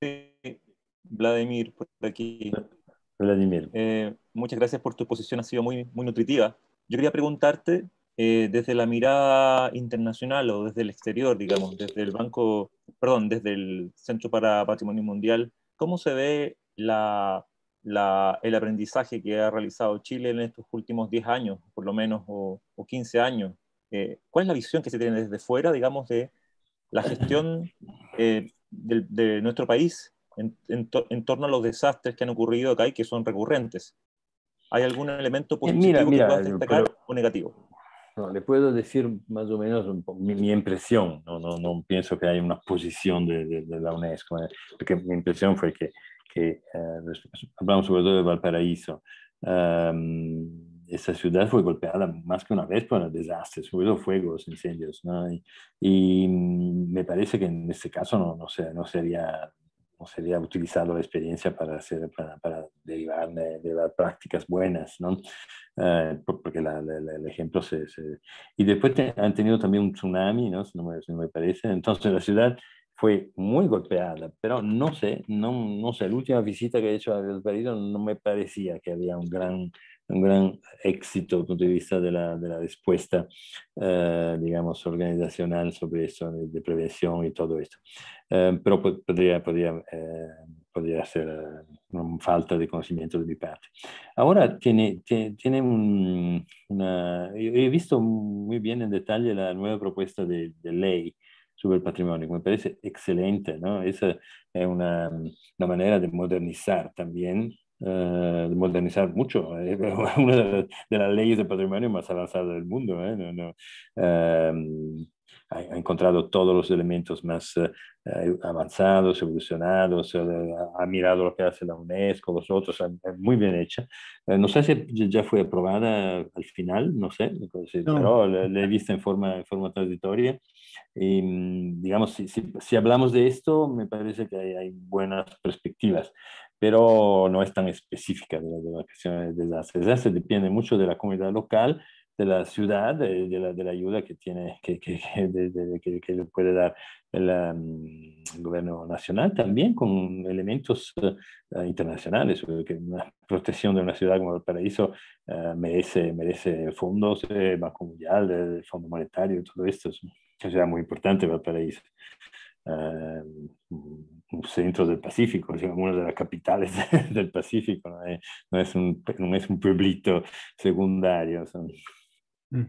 Eh, Vladimir, por aquí. Vladimir. Eh, muchas gracias por tu exposición, ha sido muy, muy nutritiva. Yo quería preguntarte, eh, desde la mirada internacional o desde el exterior, digamos, desde el Banco, perdón, desde el Centro para Patrimonio Mundial, ¿cómo se ve el aprendizaje que ha realizado Chile en estos últimos 10 años, por lo menos, o, 15 años? Eh, ¿Cuál es la visión que se tiene desde fuera, digamos, de la gestión de, de nuestro país en, en, torno a los desastres que han ocurrido acá y que son recurrentes. ¿Hay algún elemento eh, positivo que puedas eh, destacar o negativo? le puedo decir más o menos mi, impresión, no, no, no, pienso que haya una posición de, la UNESCO, eh, porque mi impresión fue que, hablamos sobre todo de Valparaíso. Em, esa ciudad fue golpeada más que una vez por desastres, hubo fuegos, incendios, y, me parece que en este caso no, no, no sería no sería utilizado la experiencia para, hacer, para, para derivar, eh, prácticas buenas, ¿no? Eh, porque el ejemplo se, Y después han tenido también un tsunami, ¿no? Si no, me, parece. Entonces la ciudad fue muy golpeada, pero no sé, no, sé, la última visita que he hecho a Valparaíso no me parecía que había un gran un gran éxito desde el punto de vista de la, de respuesta, eh, digamos, organizacional sobre esto, de prevención y todo esto. Eh, pero podría, podría, eh, podría ser una falta de conocimiento de mi parte. Ahora tiene, tiene, tiene un, una... He visto muy bien en detalle la nueva propuesta de, ley sobre el patrimonio. Me parece excelente, ¿no? Esa es una, una manera de modernizar también eh, modernizar mucho. Eh, una de, las leyes de patrimonio más avanzadas del mundo. Eh, em, ha, encontrado todos los elementos más avanzados, evolucionados, ha mirado lo que hace la UNESCO, los otros, muy bien hecha. no sé si ya fue aprobada al final, no sé, pero la he visto en forma, en forma transitoria. Y mm, digamos, si, si, hablamos de esto, me parece que hay, hay buenas perspectivas pero no es tan específica de las demarcaciones de desastres. El depende mucho de la comunidad local, de la ciudad, de, la, de la, ayuda que, tiene, que, que, que le puede dar el, mm, gobierno nacional, también con elementos eh, internacionales, que una protección de una ciudad como el eh, merece, merece fondos, eh, Banco Mundial, Fondo Monetario, todo esto es una ciudad muy importante para Paraíso. Mm, pues, centro del Pacífico, una de las capitales del Pacífico, no es, eh, no es, un, no es un pueblito secundario. Mm.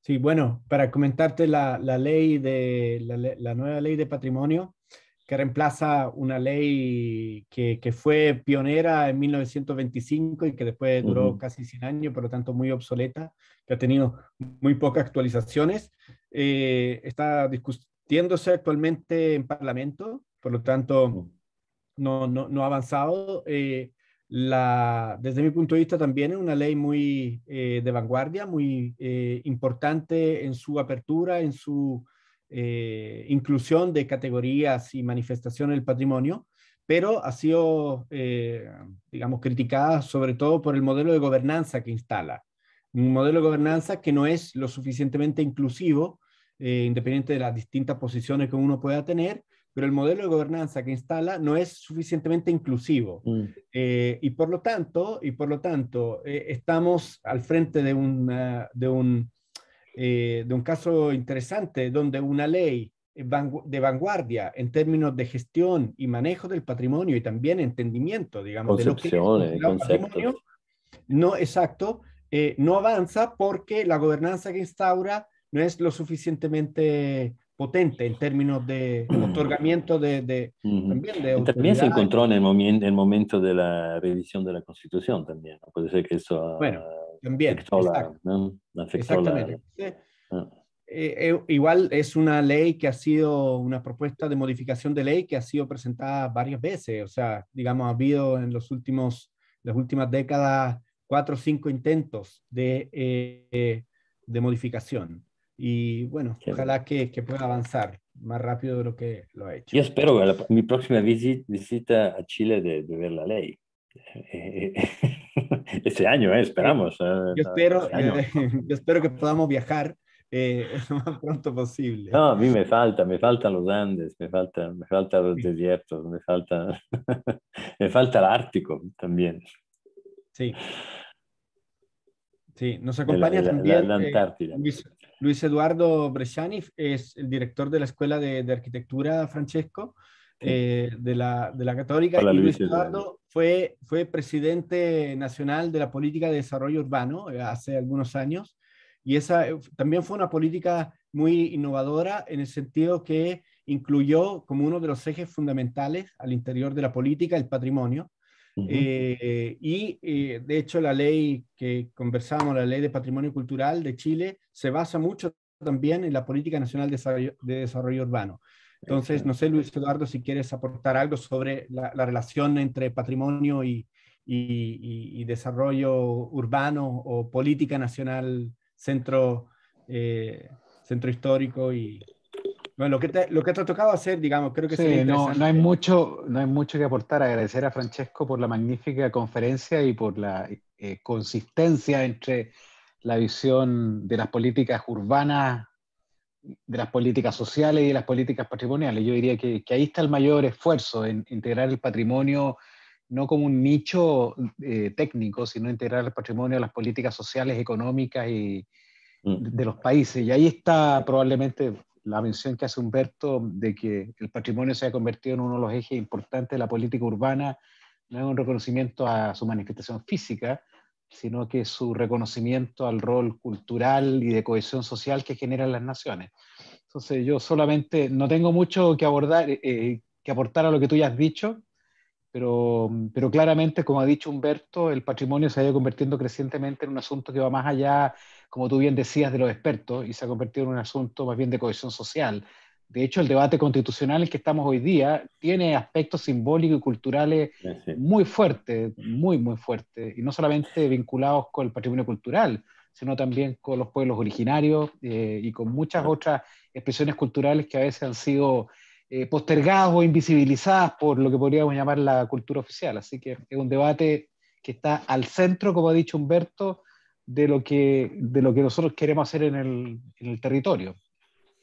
Sí, bueno, para comentarte la, la ley de la, la, nueva ley de patrimonio que reemplaza una ley que, que fue pionera en 1925 y que después duró casi 100 años, por lo tanto muy obsoleta, que ha tenido muy pocas actualizaciones. Eh, está discutiéndose actualmente en Parlamento por lo tanto, no, no, no ha avanzado. Eh, la, desde mi punto de vista también es una ley muy eh, de vanguardia, muy eh, importante en su apertura, en su inclusión de categorías y manifestaciones del patrimonio, pero ha sido, digamos, criticada sobre todo por el modelo de gobernanza que instala. Un modelo de gobernanza que no es lo suficientemente inclusivo, independiente de las distintas posiciones que uno pueda tener, pero el modelo de gobernanza que instala no es suficientemente inclusivo. Mm. Eh, y por lo tanto, y por lo tanto eh, estamos al frente de, una, de, un, eh, de un caso interesante donde una ley de vanguardia en términos de gestión y manejo del patrimonio y también entendimiento, digamos, de lo que el patrimonio, no exacto, no avanza porque la gobernanza que instaura no es lo suficientemente potente en términos de otorgamiento de, también, se encontró en el, el, momento de la revisión de la Constitución también. Puede ser que eso ah, bueno, también, la, Exactamente. Ah. Eh, eh, igual es una ley que ha sido una propuesta de modificación de ley que ha sido presentada varias veces. O sea, digamos, ha habido en los últimos, las últimas décadas cuatro o cinco intentos de, eh, de modificación. Y bueno, ojalá que, que, pueda avanzar más rápido de lo que lo ha hecho. Yo espero mi próxima visita a Chile de, ver la ley. Este año, eh, esperamos. Eh, yo espero, eh, yo espero que podamos viajar lo más pronto posible. No, a mí me falta, me faltan los Andes, me faltan, me falta los desiertos, me falta, me falta el Ártico también. Sí. Sí, nos acompaña también la, Antártida Luis Eduardo Bresciani es el director de la Escuela de, Arquitectura Francesco eh, de, la, de, la, Católica. y Luis, Eduardo fue, fue presidente nacional de la política de desarrollo urbano eh, hace algunos años. Y esa eh, también fue una política muy innovadora en el sentido que incluyó como uno de los ejes fundamentales al interior de la política el patrimonio eh, y eh, de hecho la ley que conversamos, la ley de patrimonio cultural de Chile, se basa mucho también en la Política Nacional de Desarrollo, Urbano. Entonces, no sé, Luis Eduardo, si quieres aportar algo sobre la, relación entre patrimonio y, desarrollo urbano o política nacional, centro, eh, centro histórico y, bueno, lo que, te, ha tocado hacer, digamos, creo que sí. No, hay mucho, no hay mucho que aportar. Agradecer a Francesco por la magnífica conferencia y por la eh, consistencia entre la visión de las políticas urbanas, de las políticas sociales y de las políticas patrimoniales. Yo diría que, ahí está el mayor esfuerzo en integrar el patrimonio no como un nicho eh, técnico, sino integrar el patrimonio a las políticas sociales, económicas y mm. de los países. Y ahí está probablemente la mención que hace Humberto de que el patrimonio se ha convertido en uno de los ejes importantes de la política urbana, no es un reconocimiento a su manifestación física, sino que su reconocimiento al rol cultural y de cohesión social que generan las naciones. Entonces yo solamente no tengo mucho que abordar, eh, eh, que aportar a lo que tú ya has dicho, pero, pero claramente, como ha dicho Humberto, el patrimonio se ha ido convirtiendo crecientemente en un asunto que va más allá, como tú bien decías, de los expertos y se ha convertido en un asunto más bien de cohesión social. De hecho, el debate constitucional en el que estamos hoy día tiene aspectos simbólicos y culturales muy fuertes, muy, muy fuertes, y no solamente vinculados con el patrimonio cultural, sino también con los pueblos originarios eh, y con muchas otras expresiones culturales que a veces han sido eh, postergadas o invisibilizadas por lo que podríamos llamar la cultura oficial. Así que es un debate que está al centro, como ha dicho Humberto, de lo que, de lo que nosotros queremos hacer en el, en el territorio.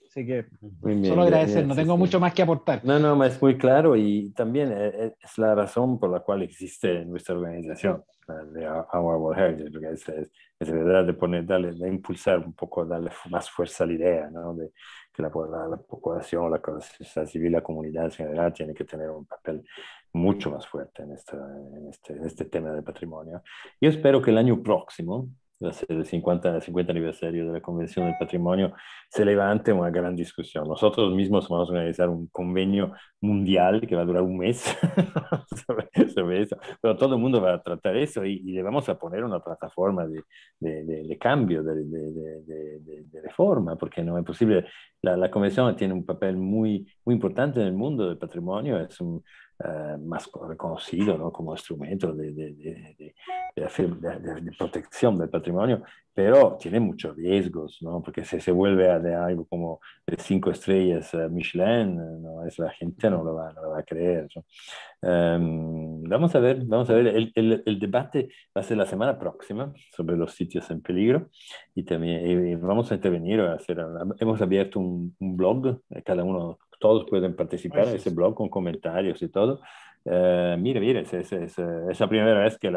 Así que bien, solo agradecer, no tengo mucho más que aportar. No, no, es muy claro y también eh, eh, es la razón por la cual existe nuestra organización, la de Our World Heritage, que es, es, de poner, darle, de impulsar un poco, darle más fuerza a la idea, ¿no? de, que la, población, la sociedad civil, la comunidad en general tiene que tener un papel mucho más fuerte en, este, en este tema del patrimonio. Yo espero que el año próximo, el 50, 50 aniversario de la Convención del Patrimonio, se levante una gran discusión. Nosotros mismos vamos a organizar un convenio mundial que va a durar un mes sobre, pero todo el mundo va a tratar eso y, le vamos a poner una plataforma de, de, de, de cambio, de, reforma, porque no es posible. La, la, Convención tiene un papel muy, muy importante en el mundo del patrimonio, es un, eh, más reconocido como instrumento de, de, protección del patrimonio, pero tiene muchos riesgos, ¿no? porque si se vuelve a algo como de cinco estrellas eh, Michelin, eh, ¿no? es, la gente no lo va, no va a creer. Em, vamos a ver, vamos a ver, el, el, debate va a ser la semana próxima sobre los sitios en peligro y también vamos a intervenir, a hacer, hemos abierto un, un blog, cada uno todos pueden participar en ese blog con comentarios y todo. Eh, mire, mire, eh, es, la primera vez que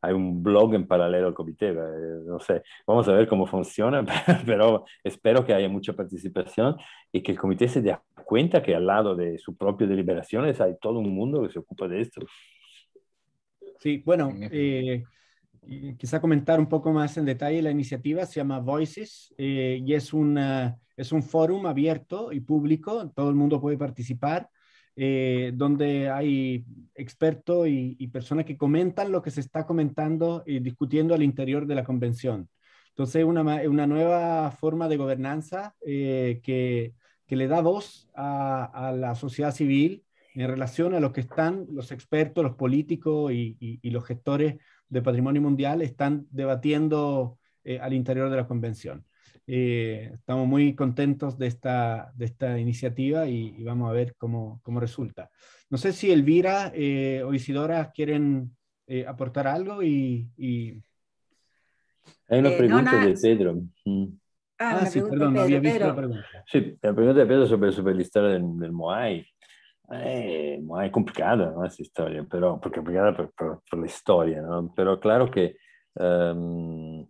hay un blog en paralelo al comité. Eh, no sé, vamos a ver cómo funciona, pero espero que haya mucha participación y que el comité se dé cuenta que al lado de sus propias deliberaciones hay todo un mundo que se ocupa de esto. Sí, bueno, eh, quizá comentar un poco más en detalle la iniciativa, se llama Voices eh, y es, es un fórum abierto y público, todo el mundo puede participar, eh, donde hay expertos y, personas que comentan lo que se está comentando y discutiendo al interior de la convención. Entonces, una, una nueva forma de gobernanza eh, que, le da voz a, la sociedad civil en relación a lo que están los expertos, los políticos y, y los gestores de Patrimonio Mundial están debatiendo eh, al interior de la convención. Eh, estamos muy contentos de esta, de esta iniciativa y, vamos a ver cómo, cómo, resulta. No sé si Elvira eh, o Isidora quieren eh, aportar algo y... y... Hay una pregunta de Pedro. Mm. Ah, ah sí, perdón, no había visto la pregunta. Sí, la pregunta de Pedro sobre el superlistar del Moai. Eh, es complicada esa historia, pero, complicada por, por, la historia, pero claro que em,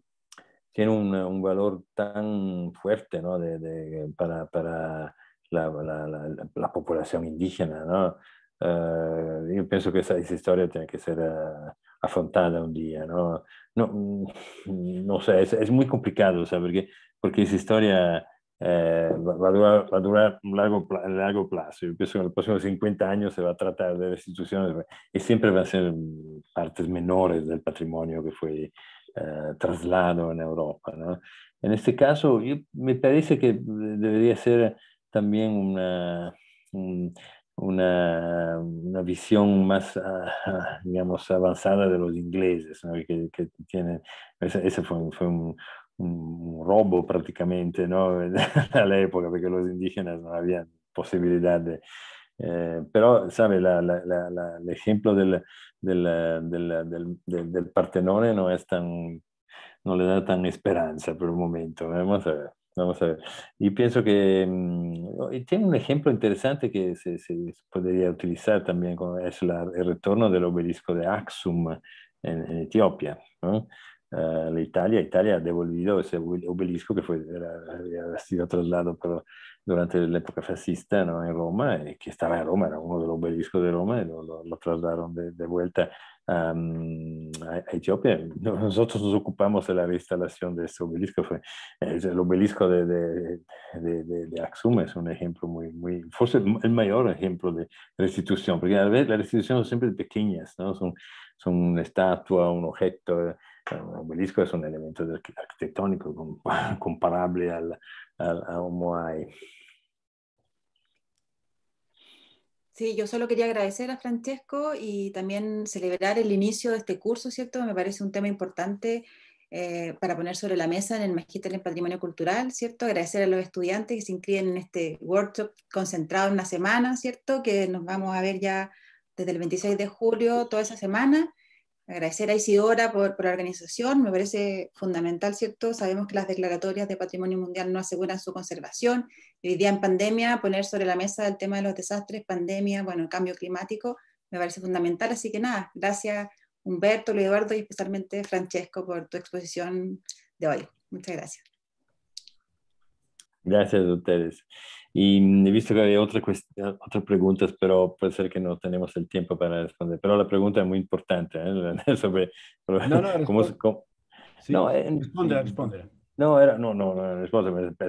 tiene un, un, valor tan fuerte ¿no? de, para, para la, la, la, población indígena. ¿no? Eh, yo pienso que esa, historia tiene que ser eh, afrontada un día. No, no, no sé, es, muy complicado, porque, porque esa historia eh, va, a durar, un largo, largo plazo. Yo pienso que en los próximos 50 años se va a tratar de restituciones y siempre van a ser partes menores del patrimonio que fue trasladado eh, traslado en Europa. En este caso, me parece que debería ser también una, una, visión más, ah, digamos, avanzada de los ingleses, que, ese, fue un, un robo prácticamente ¿no? a la época, porque los indígenas no habían posibilidad de... Eh, pero, ¿sabe? el ejemplo del, del, del, del, Partenone no es tan... no le da tan esperanza por el momento. Vamos a ver. Vamos a ver. Y pienso que mm, tiene un ejemplo interesante que se, podría utilizar también, como es el retorno del obelisco de Axum en, en Etiopía. ¿no? Eh, Italia. Italia ha devolvido ese obelisco que fue, había sido trasladado durante la época fascista ¿no? en Roma, que estaba en Roma, era uno de los obeliscos de Roma, y e lo, trasladaron de, vuelta ehm, a, Etiopía. Nosotros nos ocupamos de la reinstalación de ese obelisco, fue, el obelisco de, de, de, es un ejemplo muy, muy, fue el mayor ejemplo de restitución, porque a la vez las restituciones son siempre pequeñas, ¿no? son, son una estatua, un objeto un obelisco es un elemento arquitectónico comparable al, a un Moai. Sí, yo solo quería agradecer a Francesco y también celebrar el inicio de este curso, ¿cierto? Me parece un tema importante eh, para poner sobre la mesa en el Magíster en Patrimonio Cultural, ¿cierto? Agradecer a los estudiantes que se inscriben en este workshop concentrado en una semana, ¿cierto? Que nos vamos a ver ya desde el 26 de julio toda esa semana agradecer a Isidora por, la organización, me parece fundamental, ¿cierto? Sabemos que las declaratorias de patrimonio mundial no aseguran su conservación, y hoy día en pandemia poner sobre la mesa el tema de los desastres, pandemia, bueno, el cambio climático, me parece fundamental, así que nada, gracias Humberto, Luis Eduardo y especialmente Francesco por tu exposición de hoy. Muchas gracias. Gracias a ustedes. Y mm, he visto que hay otra ah, otras preguntas, pero puede ser que no tenemos el tiempo para responder. Pero la pregunta es muy importante ¿eh? sobre, no, no, no, responde, No, era, no, no, no, es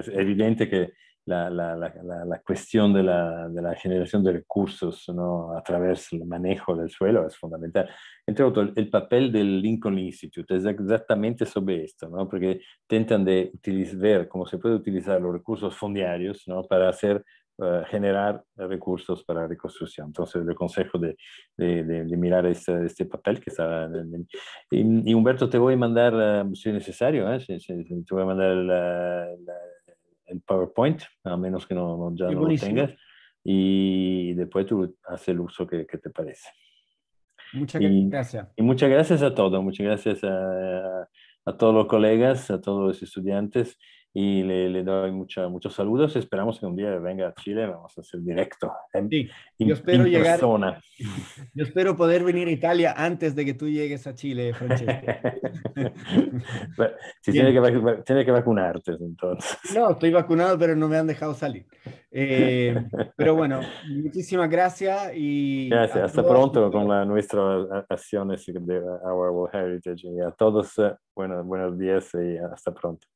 evidente que la, la, la, la cuestión de, de la, generación de recursos ¿no? a través del manejo del suelo es fundamental. Entre otros, el papel del Lincoln Institute es exactamente sobre esto, ¿no? porque intentan de utilizar, ver cómo se puede utilizar los recursos fundiarios ¿no? para hacer eh, generar recursos para la reconstrucción. Entonces, le consejo de, de, mirar este, este, papel que está... Y, Humberto, te voy a mandar, eh, si es necesario, ¿eh? te voy a mandar la, el PowerPoint, a menos que no, no ya no lo tengas. Y después tú haces el uso que, que te parece. Muchas gracias. Y muchas gracias a todos, muchas gracias a, a todos los colegas, a todos los estudiantes y le, le doy muchos saludos. Esperamos que un día venga a Chile, vamos a hacer directo. En, yo espero llegar. Yo espero poder venir a Italia antes de que tú llegues a Chile, Francesco. si tiene que, vacunarte, entonces. No, estoy vacunado, pero no me han dejado salir. Eh, pero bueno, muchísimas gracias y. Gracias, hasta pronto con la, nuestras acciones de Our World Heritage y a todos, eh, bueno, buenos días y hasta pronto.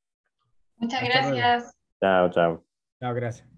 Muchas gracias. Chao, chao. Chao, gracias.